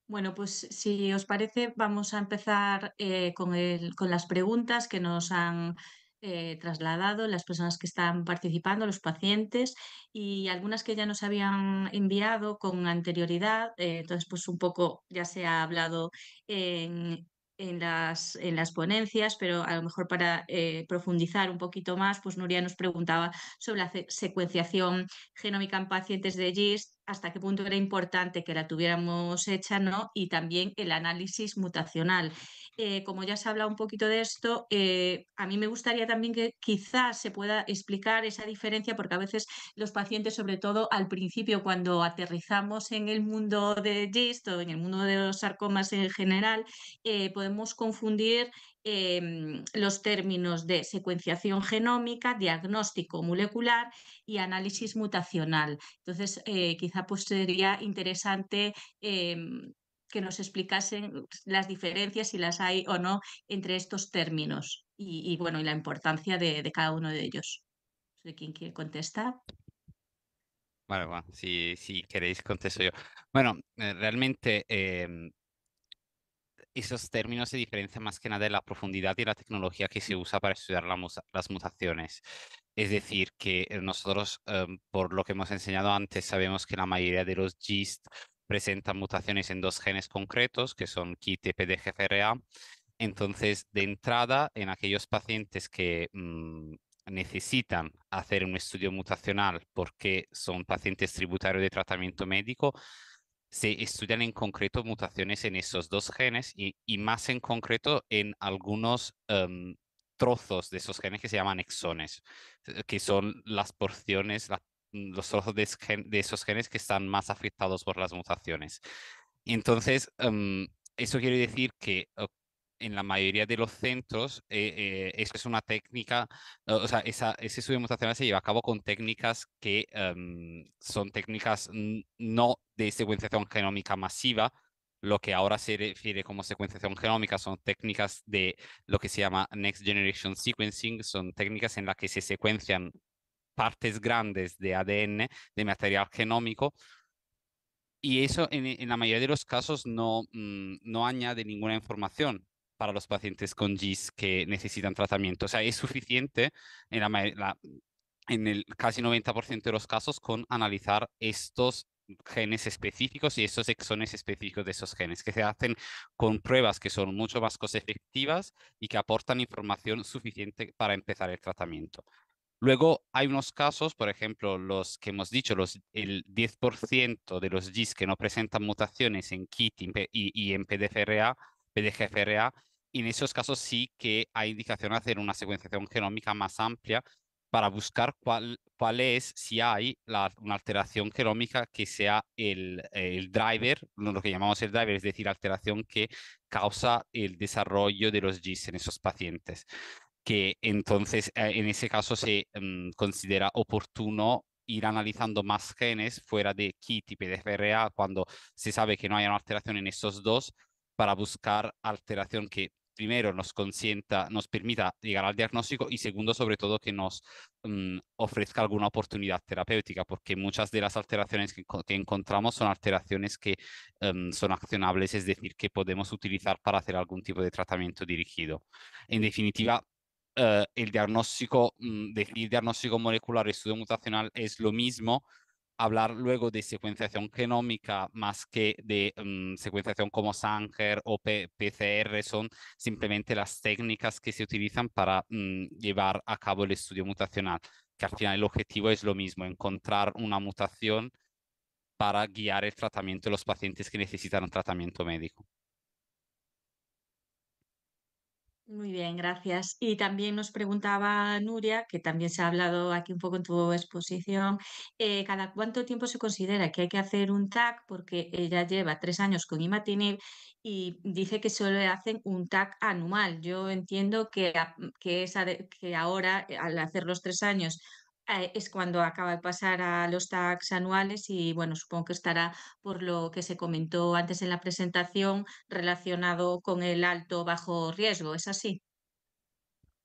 Bueno, pues si os parece, vamos a empezar eh, con, el, con, las preguntas que nos han eh, trasladado las personas que están participando, los pacientes y algunas que ya nos habían enviado con anterioridad. entonces, pues un poco ya se ha hablado en, en las, en las ponencias, pero a lo mejor para eh, profundizar un poquito más, pues Nuria nos preguntaba sobre la secuenciación genómica en pacientes de GIST hasta qué punto era importante que la tuviéramos hecha, ¿no? Y también el análisis mutacional. Eh, como ya se ha hablado un poquito de esto, eh, a mí me gustaría también que quizás se pueda explicar esa diferencia, porque a veces los pacientes, sobre todo al principio, cuando aterrizamos en el mundo de GIST o en el mundo de los sarcomas en general, eh, podemos confundir Em, los términos de secuenciación genómica, diagnóstico molecular y análisis mutacional. Entonces, eh, quizá pues sería interesante em, que nos explicasen las diferencias, si las hay o no, entre estos términos y, bueno, y la importancia de, cada uno de ellos. quién quiere contestar? bueno, si queréis contesto yo. Bueno, eh, realmente em, esos términos se diferencian más que nada de la profundidad y la tecnología que se mm. usa para estudiar las mutaciones. Es decir, que eh, nosotros, em, por lo que hemos enseñado antes, sabemos que la mayoría de los GIST presentan mutaciones en dos genes concretos, que son KIT y PDGFRA. Entonces, de entrada, en aquellos pacientes que mm, necesitan hacer un estudio mutacional porque son pacientes tributarios de tratamiento médico, se estudian en concreto mutaciones en esos dos genes y, más en concreto en algunos em, trozos de esos genes que se llaman exones, eh, que son las porciones, los trozos de, esos genes que están más afectados por las mutaciones. Entonces, em, eso quiere decir que en la mayoría de los centros, eh, eh, eso es una técnica, o sea, esa, ese estudio se lleva a cabo con técnicas que em, son técnicas no de secuenciación genómica masiva, lo que ahora se refiere como secuenciación genómica son técnicas de lo que se llama Next Generation Sequencing, son técnicas en las que se secuencian partes grandes de ADN, de material genómico, y eso en, en, la mayoría de los casos no, mm, no añade ninguna información para los pacientes con GIS que necesitan tratamiento. O sea, es suficiente en, en el casi 90% de los casos con analizar estos genes específicos y estos exones específicos de esos genes, que se hacen con pruebas que son mucho más cost y que aportan información suficiente para empezar el tratamiento. Luego hay unos casos, por ejemplo, los que hemos dicho, los, el 10% de los GIS que no presentan mutaciones en KIT y, en PDFRA, PDGFRA, y en esos casos sí que hay indicación de hacer una secuenciación genómica más amplia para buscar cuál, cuál es, si hay una alteración genómica que sea el, el, driver, lo que llamamos el driver, es decir, alteración que causa el desarrollo de los GIS en esos pacientes. Que entonces, eh, en ese caso, se mm, considera oportuno ir analizando más genes fuera de KIT y PDFRA cuando se sabe que no hay una alteración en esos dos para buscar alteración que primero nos consienta, nos permita llegar al diagnóstico y segundo, sobre todo, que nos mm, ofrezca alguna oportunidad terapéutica, porque muchas de las alteraciones que, encontramos son alteraciones que em, son accionables, es decir, que podemos utilizar para hacer algún tipo de tratamiento dirigido. En definitiva, eh, el diagnóstico, mm, diagnóstico molecular y estudio mutacional es lo mismo, hablar luego de secuenciación genómica más que de mm, secuenciación como Sanger o PCR, son simplemente las técnicas que se utilizan para mm, llevar a cabo el estudio mutacional, que al final el objetivo es lo mismo, encontrar una mutación para guiar el tratamiento de los pacientes que necesitan un tratamiento médico. Muy bien, gracias. Y también nos preguntaba Nuria, que también se ha hablado aquí un poco en tu exposición, eh, ¿cada cuánto tiempo se considera que hay que hacer un TAC? Porque ella lleva tres años con Imatinib y dice que solo hacen un TAC anual. Yo entiendo que, que, esa que ahora, al hacer los tres años, eh, es cuando acaba de pasar a los tags anuales y bueno, supongo que estará por lo que se comentó antes en la presentación relacionado con el alto bajo riesgo, ¿es así?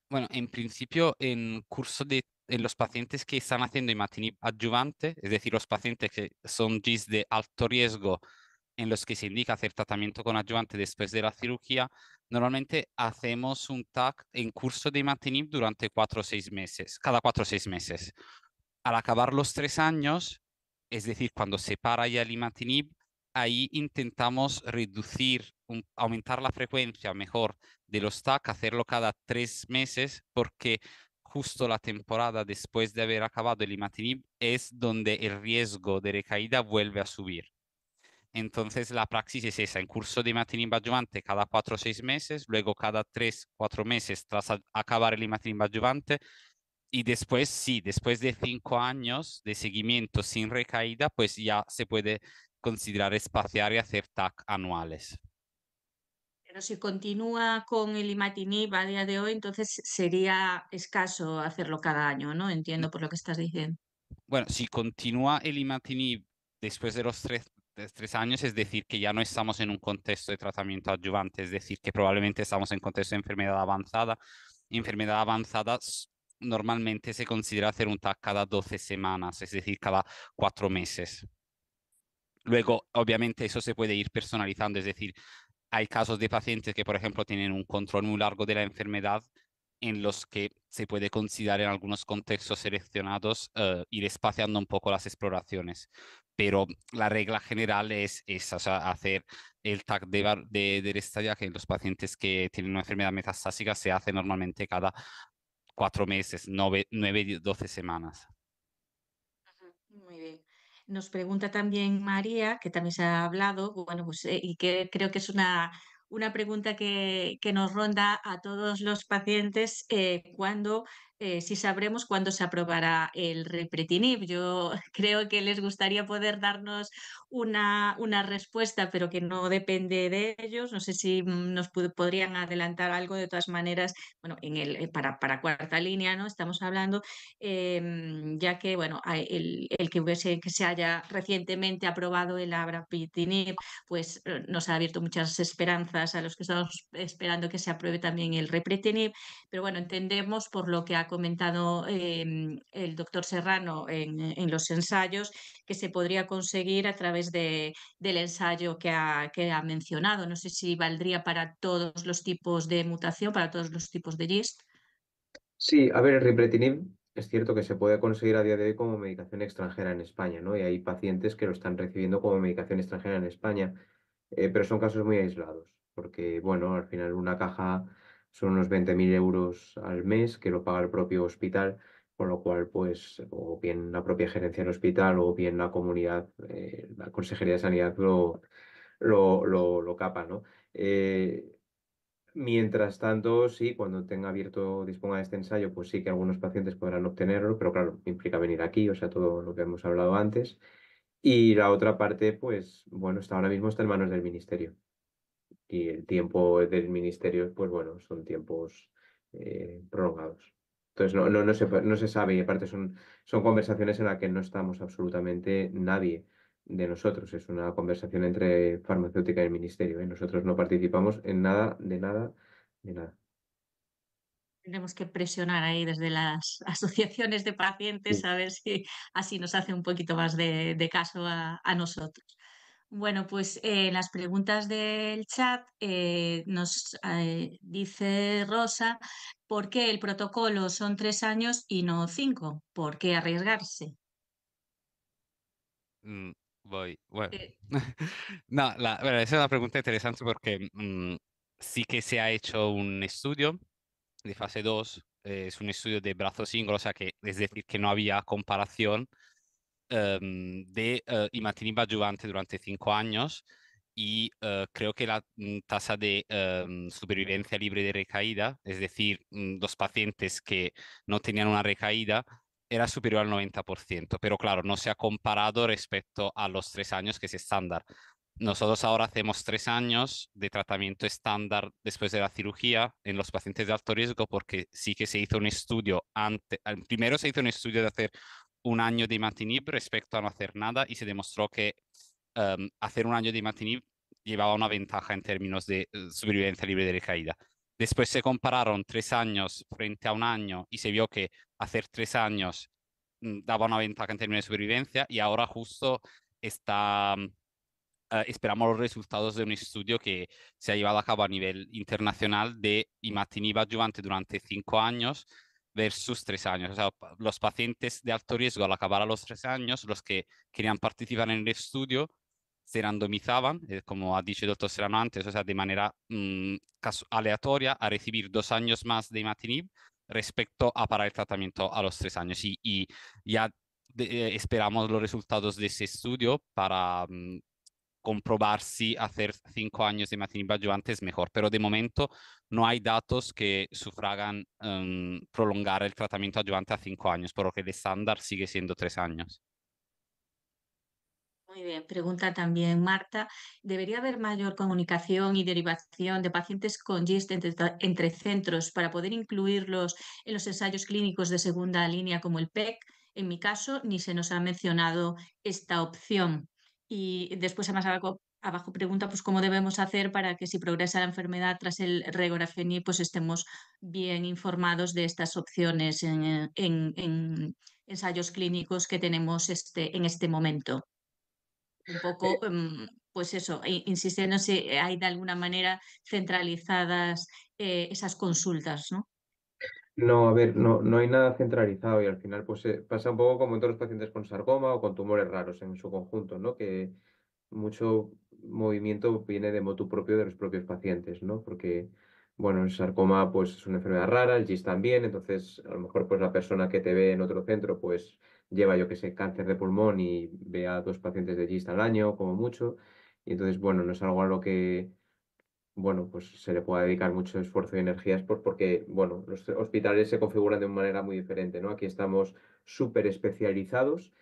Bueno, en principio en curso de en los pacientes que están haciendo imatinib adyuvante, es decir, los pacientes que son GIS de alto riesgo en los que se indica hacer tratamiento con adyuvante después de la cirugía, normalmente hacemos un TAC en curso de imatinib durante cuatro o seis meses, cada cuatro o seis meses. Al acabar los tres años, es decir, cuando se para ya el imatinib, ahí intentamos reducir, aumentar la frecuencia mejor de los TAC, hacerlo cada tres meses, porque justo la temporada después de haber acabado el imatinib es donde el riesgo de recaída vuelve a subir. Entonces la praxis es esa, en curso de imatinib adyuvante cada 4 o 6 meses, luego cada 3 4 meses tras acabar el imatinib adyuvante y después sí, después de 5 años de seguimiento sin recaída, pues ya se puede considerar espaciar y hacer TAC anuales. Pero si continúa con el imatinib a día de hoy, entonces sería escaso hacerlo cada año, ¿no? Entiendo mm. por lo que estás diciendo. Bueno, si continúa el imatinib después de los tres, tres años, es decir, que ya no estamos en un contexto de tratamiento adyuvante, es decir, que probablemente estamos en contexto de enfermedad avanzada. Enfermedad avanzada normalmente se considera hacer un TAC cada 12 semanas, es decir, cada cuatro meses. Luego, obviamente, eso se puede ir personalizando, es decir, hay casos de pacientes que, por ejemplo, tienen un control muy largo de la enfermedad en los que se puede considerar en algunos contextos seleccionados eh, ir espaciando un poco las exploraciones. Pero la regla general es hacer el tag de, de, de que en los pacientes que tienen una enfermedad metastásica se hace normalmente cada cuatro meses, nueve, nueve, doce semanas. Muy bien. Nos pregunta también María, que también se ha hablado, bueno, pues, eh, y que creo que es una una pregunta que, nos ronda a todos los pacientes eh, cuando eh, si sabremos cuándo se aprobará el repretinib. Yo creo que les gustaría poder darnos una, una respuesta, pero que no depende de ellos. No sé si mm, nos podrían adelantar algo de todas maneras, bueno, en el, eh, para, para cuarta línea, ¿no? Estamos hablando, em, ya que, bueno, el, el que, hubiese, que se haya recientemente aprobado el abrapitinib, pues eh, nos ha abierto muchas esperanzas a los que estamos esperando que se apruebe también el repretinib, pero bueno, entendemos por lo que ha comentado em, el doctor Serrano en, los ensayos, que se podría conseguir a través del ensayo que ha, mencionado. No sé si valdría para todos los tipos de mutación, para todos los tipos de GIST. Sí, a ver, el ripretinib es cierto que se puede conseguir a día de hoy como medicación extranjera en España, ¿no? Y hay pacientes que lo están recibiendo como medicación extranjera en España, eh, pero son casos muy aislados, porque, bueno, al final una caja son unos 20.000 euros al mes que lo paga el propio hospital, con lo cual, pues, o bien la propia gerencia del hospital o bien la comunidad, eh, la Consejería de Sanidad lo, lo, capa, ¿no? Eh, mientras tanto, sí, cuando tenga abierto, disponga de este ensayo, pues sí que algunos pacientes podrán obtenerlo, pero claro, implica venir aquí, o sea, todo lo que hemos hablado antes. Y la otra parte, pues, bueno, está ahora mismo está en manos del ministerio y el tiempo del ministerio, pues bueno, son tiempos eh, prolongados. Entonces no, no, no, se, no se sabe y aparte son, son conversaciones en las que no estamos absolutamente nadie de nosotros. Es una conversación entre farmacéutica y el ministerio. y ¿eh? Nosotros no participamos en nada, de nada, de nada. Tenemos que presionar ahí desde las asociaciones de pacientes a ver si así nos hace un poquito más de, caso a, a nosotros. Bueno, pues eh, las preguntas del chat eh, nos eh, dice Rosa, ¿por qué el protocolo son tres años y no cinco? ¿Por qué arriesgarse? Mm, voy, bueno. Eh. no, la, es una pregunta interesante porque mm, sí que se ha hecho un estudio de fase 2, es un estudio de brazo single, o sea que es decir, que no había comparación Ehm, de uh, eh, imatinib adyuvante durante cinco años y creo que la mm, tasa de ehm, supervivencia libre de recaída, es decir, mm, los pacientes que no tenían una recaída, era superior al 90%, pero claro, no se ha comparado respecto a los tres años que es estándar. Nosotros ahora hacemos tres años de tratamiento estándar después de la cirugía en los pacientes de alto riesgo porque sí que se hizo un estudio, antes, primero se hizo un estudio de hacer un año de Matinib respecto a no hacer nada y se demostró que em, hacer un año de Matinib llevaba una ventaja en términos de eh, supervivencia libre de recaída. Después se compararon tres años frente a un año y se vio que hacer tres años mm, daba una ventaja en términos de supervivencia y ahora justo está, mm, eh, esperamos los resultados de un estudio que se ha llevado a cabo a nivel internacional de imatinib adyuvante durante cinco años versus tres años. O sea, los pacientes de alto riesgo al acabar a los tres años, los que querían participar en el estudio, se randomizaban, eh, como ha dicho el doctor Serrano antes, o sea, de manera mm, aleatoria a recibir dos años más de imatinib respecto a parar el tratamiento a los tres años. Y, ya eh, esperamos los resultados de ese estudio para, mm, comprobar si hacer cinco años de matrimonio adyuvante es mejor, pero de momento no hay datos que sufragan em, prolongar el tratamiento adyuvante a cinco años, por lo que el estándar sigue siendo tres años. Muy bien, pregunta también Marta. ¿Debería haber mayor comunicación y derivación de pacientes con GIST entre centros para poder incluirlos en los ensayos clínicos de segunda línea como el PEC? En mi caso, ni se nos ha mencionado esta opción. Y después, además, abajo, pregunta pues, cómo debemos hacer para que si progresa la enfermedad tras el regorafenib, pues estemos bien informados de estas opciones en, ensayos clínicos que tenemos este, en este momento. Un poco, eh, em, pues eso, insistiendo si hay de alguna manera centralizadas eh, esas consultas, ¿no? No, a ver, no, no hay nada centralizado y al final pues eh, pasa un poco como en todos los pacientes con sarcoma o con tumores raros en su conjunto, ¿no? Que mucho movimiento viene de motu propio de los propios pacientes, ¿no? Porque, bueno, el sarcoma pues es una enfermedad rara, el GIST también, entonces a lo mejor pues la persona que te ve en otro centro pues lleva, yo que sé, cáncer de pulmón y ve a dos pacientes de GIST al año como mucho. Y entonces, bueno, no es algo a lo que bueno, pues se le pueda dedicar mucho esfuerzo y energías porque, bueno, los hospitales se configuran de una manera muy diferente, ¿no? Aquí estamos súper especializados,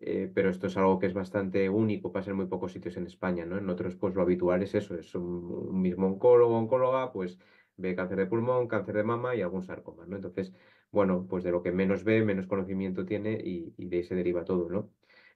eh, pero esto es algo que es bastante único, pasa en muy pocos sitios en España, ¿no? En otros, pues lo habitual es eso, es un, mismo oncólogo, oncóloga, pues ve cáncer de pulmón, cáncer de mama y algún sarcoma, ¿no? Entonces, bueno, pues de lo que menos ve, menos conocimiento tiene y, y de ahí se deriva todo, ¿no?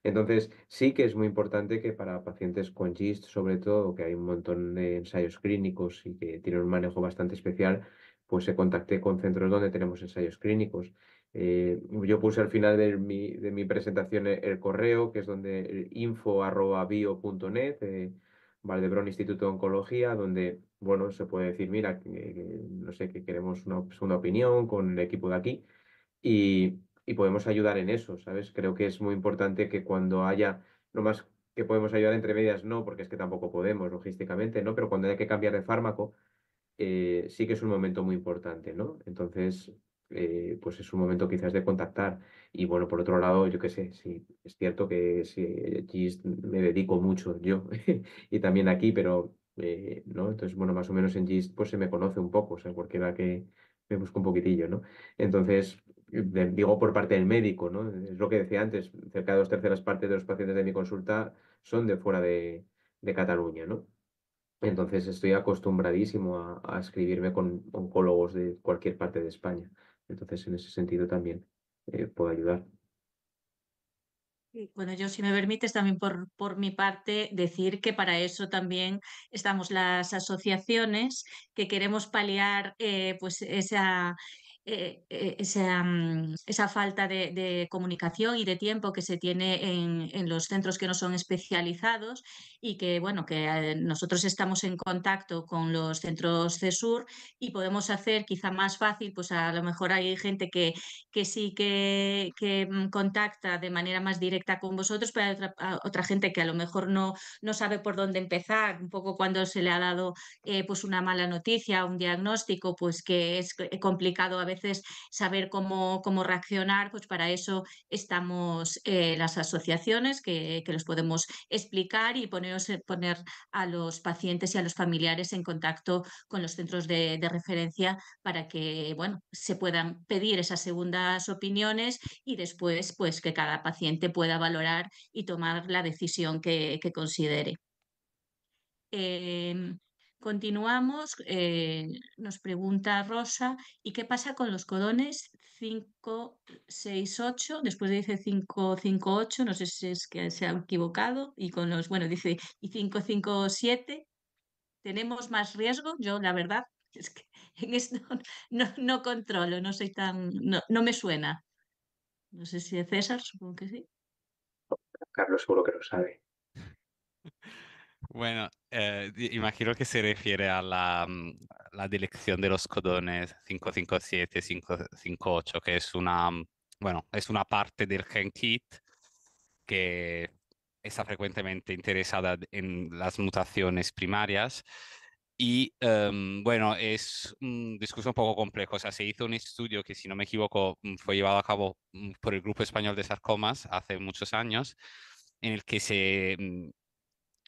Entonces, sí que es muy importante que para pacientes con GIST, sobre todo, que hay un montón de ensayos clínicos y que tienen un manejo bastante especial, pues se contacte con centros donde tenemos ensayos clínicos. Eh, yo puse al final de mi, presentación e, el, correo, que es donde info.bio.net, eh, Valdebron Valdebrón Instituto de Oncología, donde bueno, se puede decir, mira, no sé, que queremos una opinión con el equipo de aquí. Y, y podemos ayudar en eso, ¿sabes? Creo que es muy importante que cuando haya, no más que podemos ayudar entre medias, no, porque es que tampoco podemos logísticamente, ¿no? Pero cuando haya que cambiar de fármaco, eh, sí que es un momento muy importante, ¿no? Entonces, eh, pues es un momento quizás de contactar. Y bueno, por otro lado, yo qué sé, sí, es cierto que sí, eh, me dedico mucho yo y también aquí, pero, ¿no? Entonces, bueno, más o menos en GIST pues se me conoce un poco, o sea, cualquiera que me busque un poquitillo, ¿no? Entonces, digo por parte del médico, ¿no? Es lo que decía antes, cerca de dos terceras partes de los pacientes de mi consulta son de fuera de, Cataluña, ¿no? Entonces estoy acostumbradísimo a, escribirme con oncólogos de cualquier parte de España. Entonces, en ese sentido también eh, puedo ayudar. Bueno, yo si me permites también por, mi parte decir que para eso también estamos las asociaciones que queremos paliar eh, pues esa, eh, eh, esa, mm, esa, falta de, comunicación y de tiempo que se tiene en, en, los centros que no son especializados y que, bueno, que eh, nosotros estamos en contacto con los centros CESUR y podemos hacer quizá más fácil, pues a lo mejor hay gente que, que sí que, que mm, contacta de manera más directa con vosotros, pero hay ah, otra, gente que a lo mejor no, no sabe por dónde empezar, un poco cuando se le ha dado pues una mala noticia, un diagnóstico, pues que es complicado a saber cómo, cómo reaccionar, pues para eso estamos eh, las asociaciones que, que, los podemos explicar y poneros, eh, poner a los pacientes y a los familiares en contacto con los centros de, referencia para que bueno, se puedan pedir esas segundas opiniones y después pues, que cada paciente pueda valorar y tomar la decisión que, considere. Em, Continuamos, eh, nos pregunta Rosa, ¿y qué pasa con los codones 5, 6, 8? Después dice 5, 5, 8, no sé si es que se ha equivocado, y con los, bueno, dice y 5, 5, 7. ¿Tenemos más riesgo? Yo, la verdad, es que en esto no, controlo, no soy tan, no, no me suena. No sé si es César, supongo que sí. Carlos seguro que lo sabe. Bueno, eh, imagino que se refiere a la, mm, la de los codones 557, 558, que es una, mm, bueno, es una parte del GenKit que está frecuentemente interesada en las mutaciones primarias. Y em, bueno, es un discurso un poco complejo. O sea, se hizo un estudio que, si no me equivoco, mm, fue llevado a cabo por el Grupo Español de Sarcomas hace muchos años, en el que se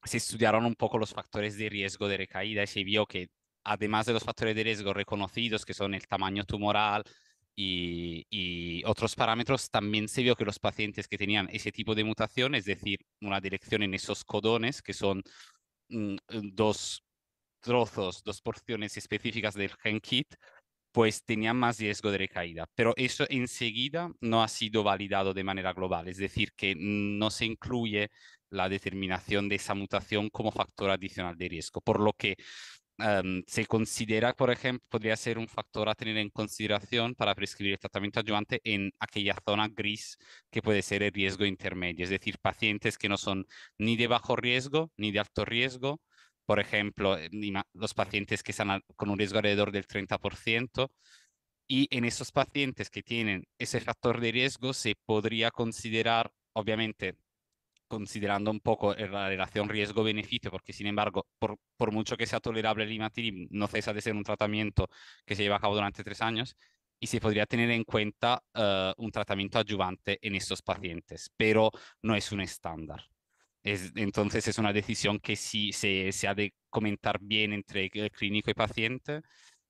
se estudiaron un poco los factores de riesgo de recaída y se vio que además de los factores de riesgo reconocidos, que son el tamaño tumoral y, otros parámetros, también se vio que los pacientes que tenían ese tipo de mutación, es decir, una dirección en esos codones, que son mm, dos trozos, dos porciones específicas del gen kit, pues tenían más riesgo de recaída. Pero eso enseguida no ha sido validado de manera global, es decir, que no se incluye la determinación de esa mutación como factor adicional de riesgo, por lo que em, se considera, por ejemplo, podría ser un factor a tener en consideración para prescribir el tratamiento adyuvante en aquella zona gris que puede ser el riesgo intermedio, es decir, pacientes que no son ni de bajo riesgo ni de alto riesgo, por ejemplo, eh, los pacientes que están con un riesgo alrededor del 30%, y en esos pacientes que tienen ese factor de riesgo se podría considerar, obviamente, considerando un poco eh, la relación riesgo-beneficio, porque sin embargo, por, mucho que sea tolerable el imatinib, no cesa de ser un tratamiento que se lleva a cabo durante tres años y se podría tener en cuenta eh, un tratamiento adyuvante en estos pacientes, pero no es un estándar. entonces es una decisión que sí se, ha de comentar bien entre el clínico y paciente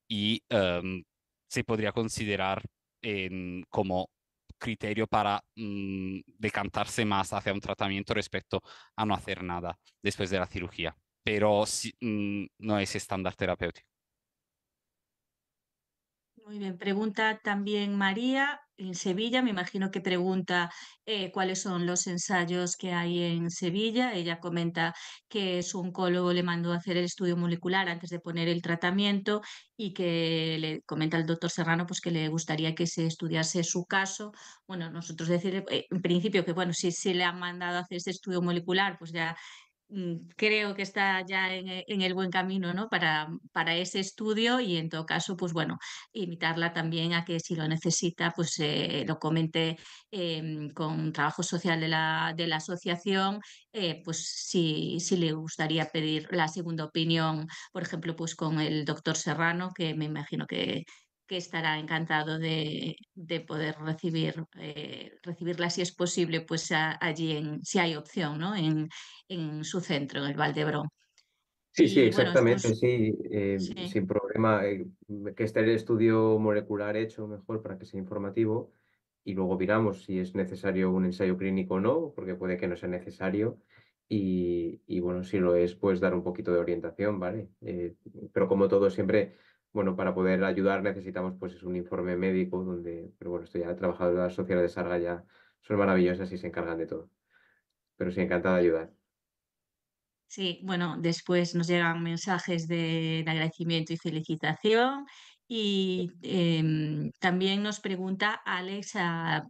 y em, se podría considerar en, como criterio para mm, decantarse más hacia un tratamiento respecto a no hacer nada después de la cirugía, pero mm, no es estándar terapéutico. Muy bien, pregunta también María en Sevilla, me imagino que pregunta eh, cuáles son los ensayos que hay en Sevilla. Ella comenta que su oncólogo le mandó a hacer el estudio molecular antes de poner el tratamiento y que le comenta el doctor Serrano pues, que le gustaría que se estudiase su caso. Bueno, nosotros decir eh, en principio que bueno, si se le ha mandado a hacer ese estudio molecular, pues ya Mm, creo que está ya eh, en, el buen camino ¿no? para, para, ese estudio y en todo caso, pues bueno, invitarla también a que si lo necesita, pues eh, lo comente em, con con trabajo social de la, de la asociación, eh, pues si, si, le gustaría pedir la segunda opinión, por ejemplo, pues con el doctor Serrano, que me imagino que, que estará encantado de, poder recibir, eh, recibirla si es posible, pues allí en, si hay opción, ¿no? En, su centro, en el Valdebrón. Sí, sí, exactamente, eh, sí, sin problema. Eh, que esté el estudio molecular hecho mejor para que sea informativo y luego miramos si es necesario un ensayo clínico o no, porque puede que no sea necesario. Y, y bueno, si lo es, pues dar un poquito de orientación, ¿vale? pero como todo, siempre bueno, para poder ayudar necesitamos pues es un informe médico donde, pero bueno, esto ya la sociedad de Sarga ya son maravillosas y se encargan de todo. Pero sí, encantada de ayudar. Sí, bueno, después nos llegan mensajes de, agradecimiento y felicitación y em, también nos pregunta Alex, ah,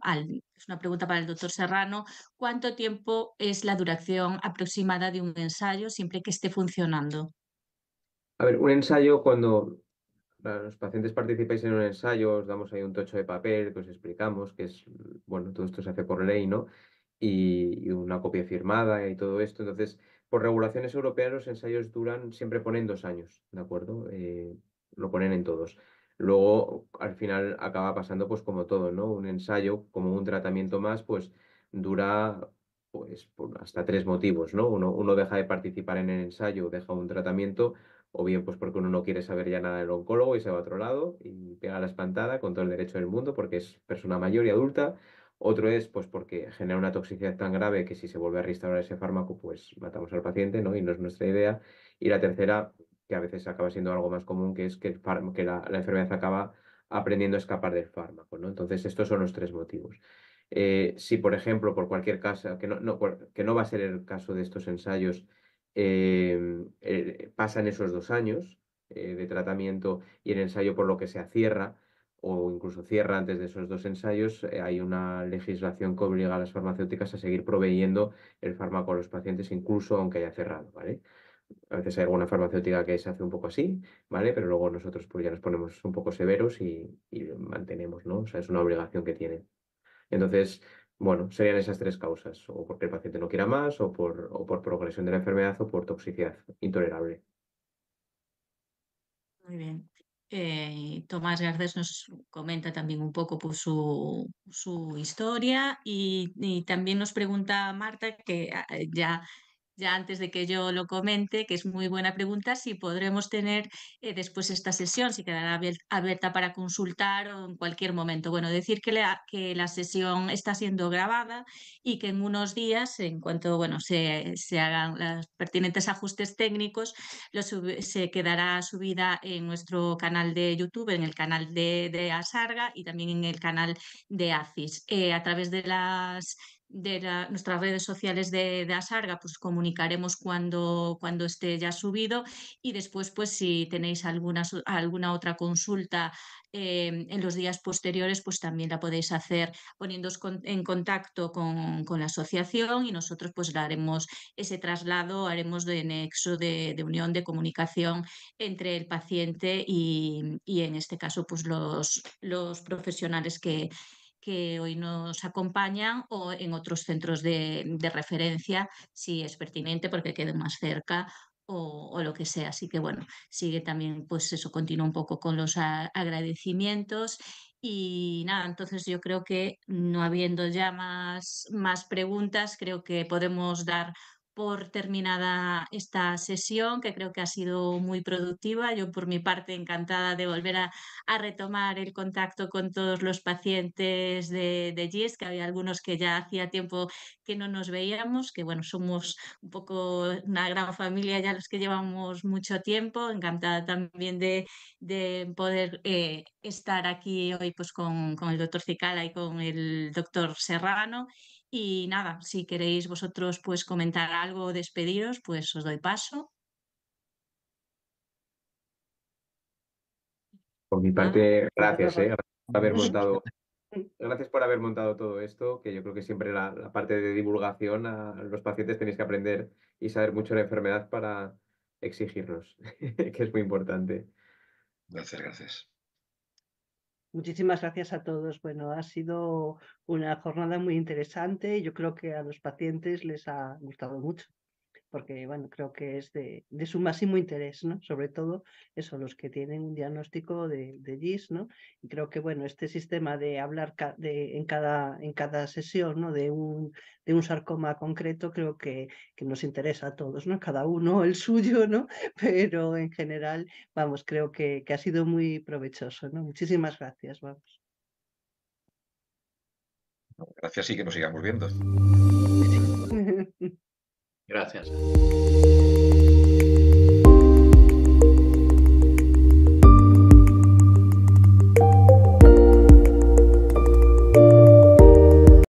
es una pregunta para el doctor Serrano, ¿cuánto tiempo es la duración aproximada de un ensayo siempre que esté funcionando? A ver, un ensayo cuando los pacientes participáis en un ensayo, os damos ahí un tocho de papel que os explicamos, que es, bueno, todo esto se hace por ley, ¿no? Y, una copia firmada y todo esto. Entonces, por regulaciones europeas los ensayos duran, siempre ponen dos años, ¿de acuerdo? Eh, lo ponen en todos. Luego, al final, acaba pasando pues como todo, ¿no? Un ensayo, como un tratamiento más, pues dura pues, hasta tres motivos, ¿no? Uno, uno deja de participar en el ensayo, deja un tratamiento, o bien pues porque uno no quiere saber ya nada del oncólogo y se va a otro lado y pega la espantada con todo el derecho del mundo porque es persona mayor y adulta. Otro es pues porque genera una toxicidad tan grave que si se vuelve a restaurar ese fármaco pues matamos al paciente, ¿no? Y no es nuestra idea. Y la tercera, que a veces acaba siendo algo más común, que es que, que la, enfermedad acaba aprendiendo a escapar del fármaco, ¿no? Entonces estos son los tres motivos. Eh, si por ejemplo por cualquier caso, que que no va a ser el caso de estos ensayos, Em, eh, pasan esos dos años eh, de tratamiento y el ensayo por lo que sea cierra o incluso cierra antes de esos dos ensayos, eh, hay una legislación que obliga a las farmacéuticas a seguir proveyendo el fármaco a los pacientes, incluso aunque haya cerrado, ¿vale? A veces hay alguna farmacéutica que se hace un poco así, ¿vale? Pero luego nosotros pues, ya nos ponemos un poco severos y, y mantenemos, ¿no? O sea, es una obligación que tiene. Entonces, bueno, serían esas tres causas, o porque el paciente no quiera más, o por, o por progresión de la enfermedad, o por toxicidad intolerable. Muy bien. Eh, Tomás Garcés nos comenta también un poco su, su, historia y, y, también nos pregunta Marta, que ah, ya ya antes de que yo lo comente, que es muy buena pregunta, si podremos tener eh, después esta sesión, si quedará abierta para consultar o en cualquier momento. Bueno, decir que la, sesión está siendo grabada y que en unos días, en cuanto bueno, se, se hagan los pertinentes ajustes técnicos, se quedará subida en nuestro canal de YouTube, en el canal de, Asarga y también en el canal de ACIS. Eh, a través de las de nuestras redes sociales de, Asarga, pues comunicaremos cuando, cuando esté ya subido y después, pues si tenéis alguna, alguna otra consulta eh, en los días posteriores, pues también la podéis hacer poniéndoos en contacto con, la asociación y nosotros pues haremos ese traslado, haremos de nexo de, unión, de comunicación entre el paciente y, y, en este caso pues los, los profesionales que, que hoy nos acompañan o en otros centros de, referencia, si es pertinente, porque quede más cerca o, lo que sea. Así que bueno, sigue también, pues eso, continúa un poco con los agradecimientos. Y nada, entonces yo creo que no habiendo ya más, más preguntas, creo que podemos dar por terminada esta sesión, que creo que ha sido muy productiva. Yo, por mi parte, encantada de volver a, retomar el contacto con todos los pacientes de, GIS, que había algunos que ya hacía tiempo que no nos veíamos, que bueno, somos un poco una gran familia ya los que llevamos mucho tiempo. Encantada también de, poder eh, estar aquí hoy pues, con, el doctor Cicala y con el doctor Serrano. Y nada, si queréis vosotros pues comentar algo o despediros, pues os doy paso. Por mi parte, gracias, por eh. haber montado, gracias por haber montado todo esto, que yo creo que siempre la, parte de divulgación a los pacientes tenéis que aprender y saber mucho la enfermedad para exigirnos, que es muy importante. Gracias, gracias. Muchísimas gracias a todos. Bueno, ha sido una jornada muy interesante. y Yo creo que a los pacientes les ha gustado mucho porque bueno, creo que es de, su máximo interés, ¿no? Sobre todo eso, los que tienen un diagnóstico de, GIS, ¿no? Y creo que bueno, este sistema de hablar de, en, cada, en cada sesión, ¿no? De un, de un sarcoma concreto, creo que, que, nos interesa a todos, ¿no? Cada uno el suyo, ¿no? Pero en general, vamos, creo que, que ha sido muy provechoso, ¿no? Muchísimas gracias, vamos. Gracias y que nos sigamos viendo. Gracias.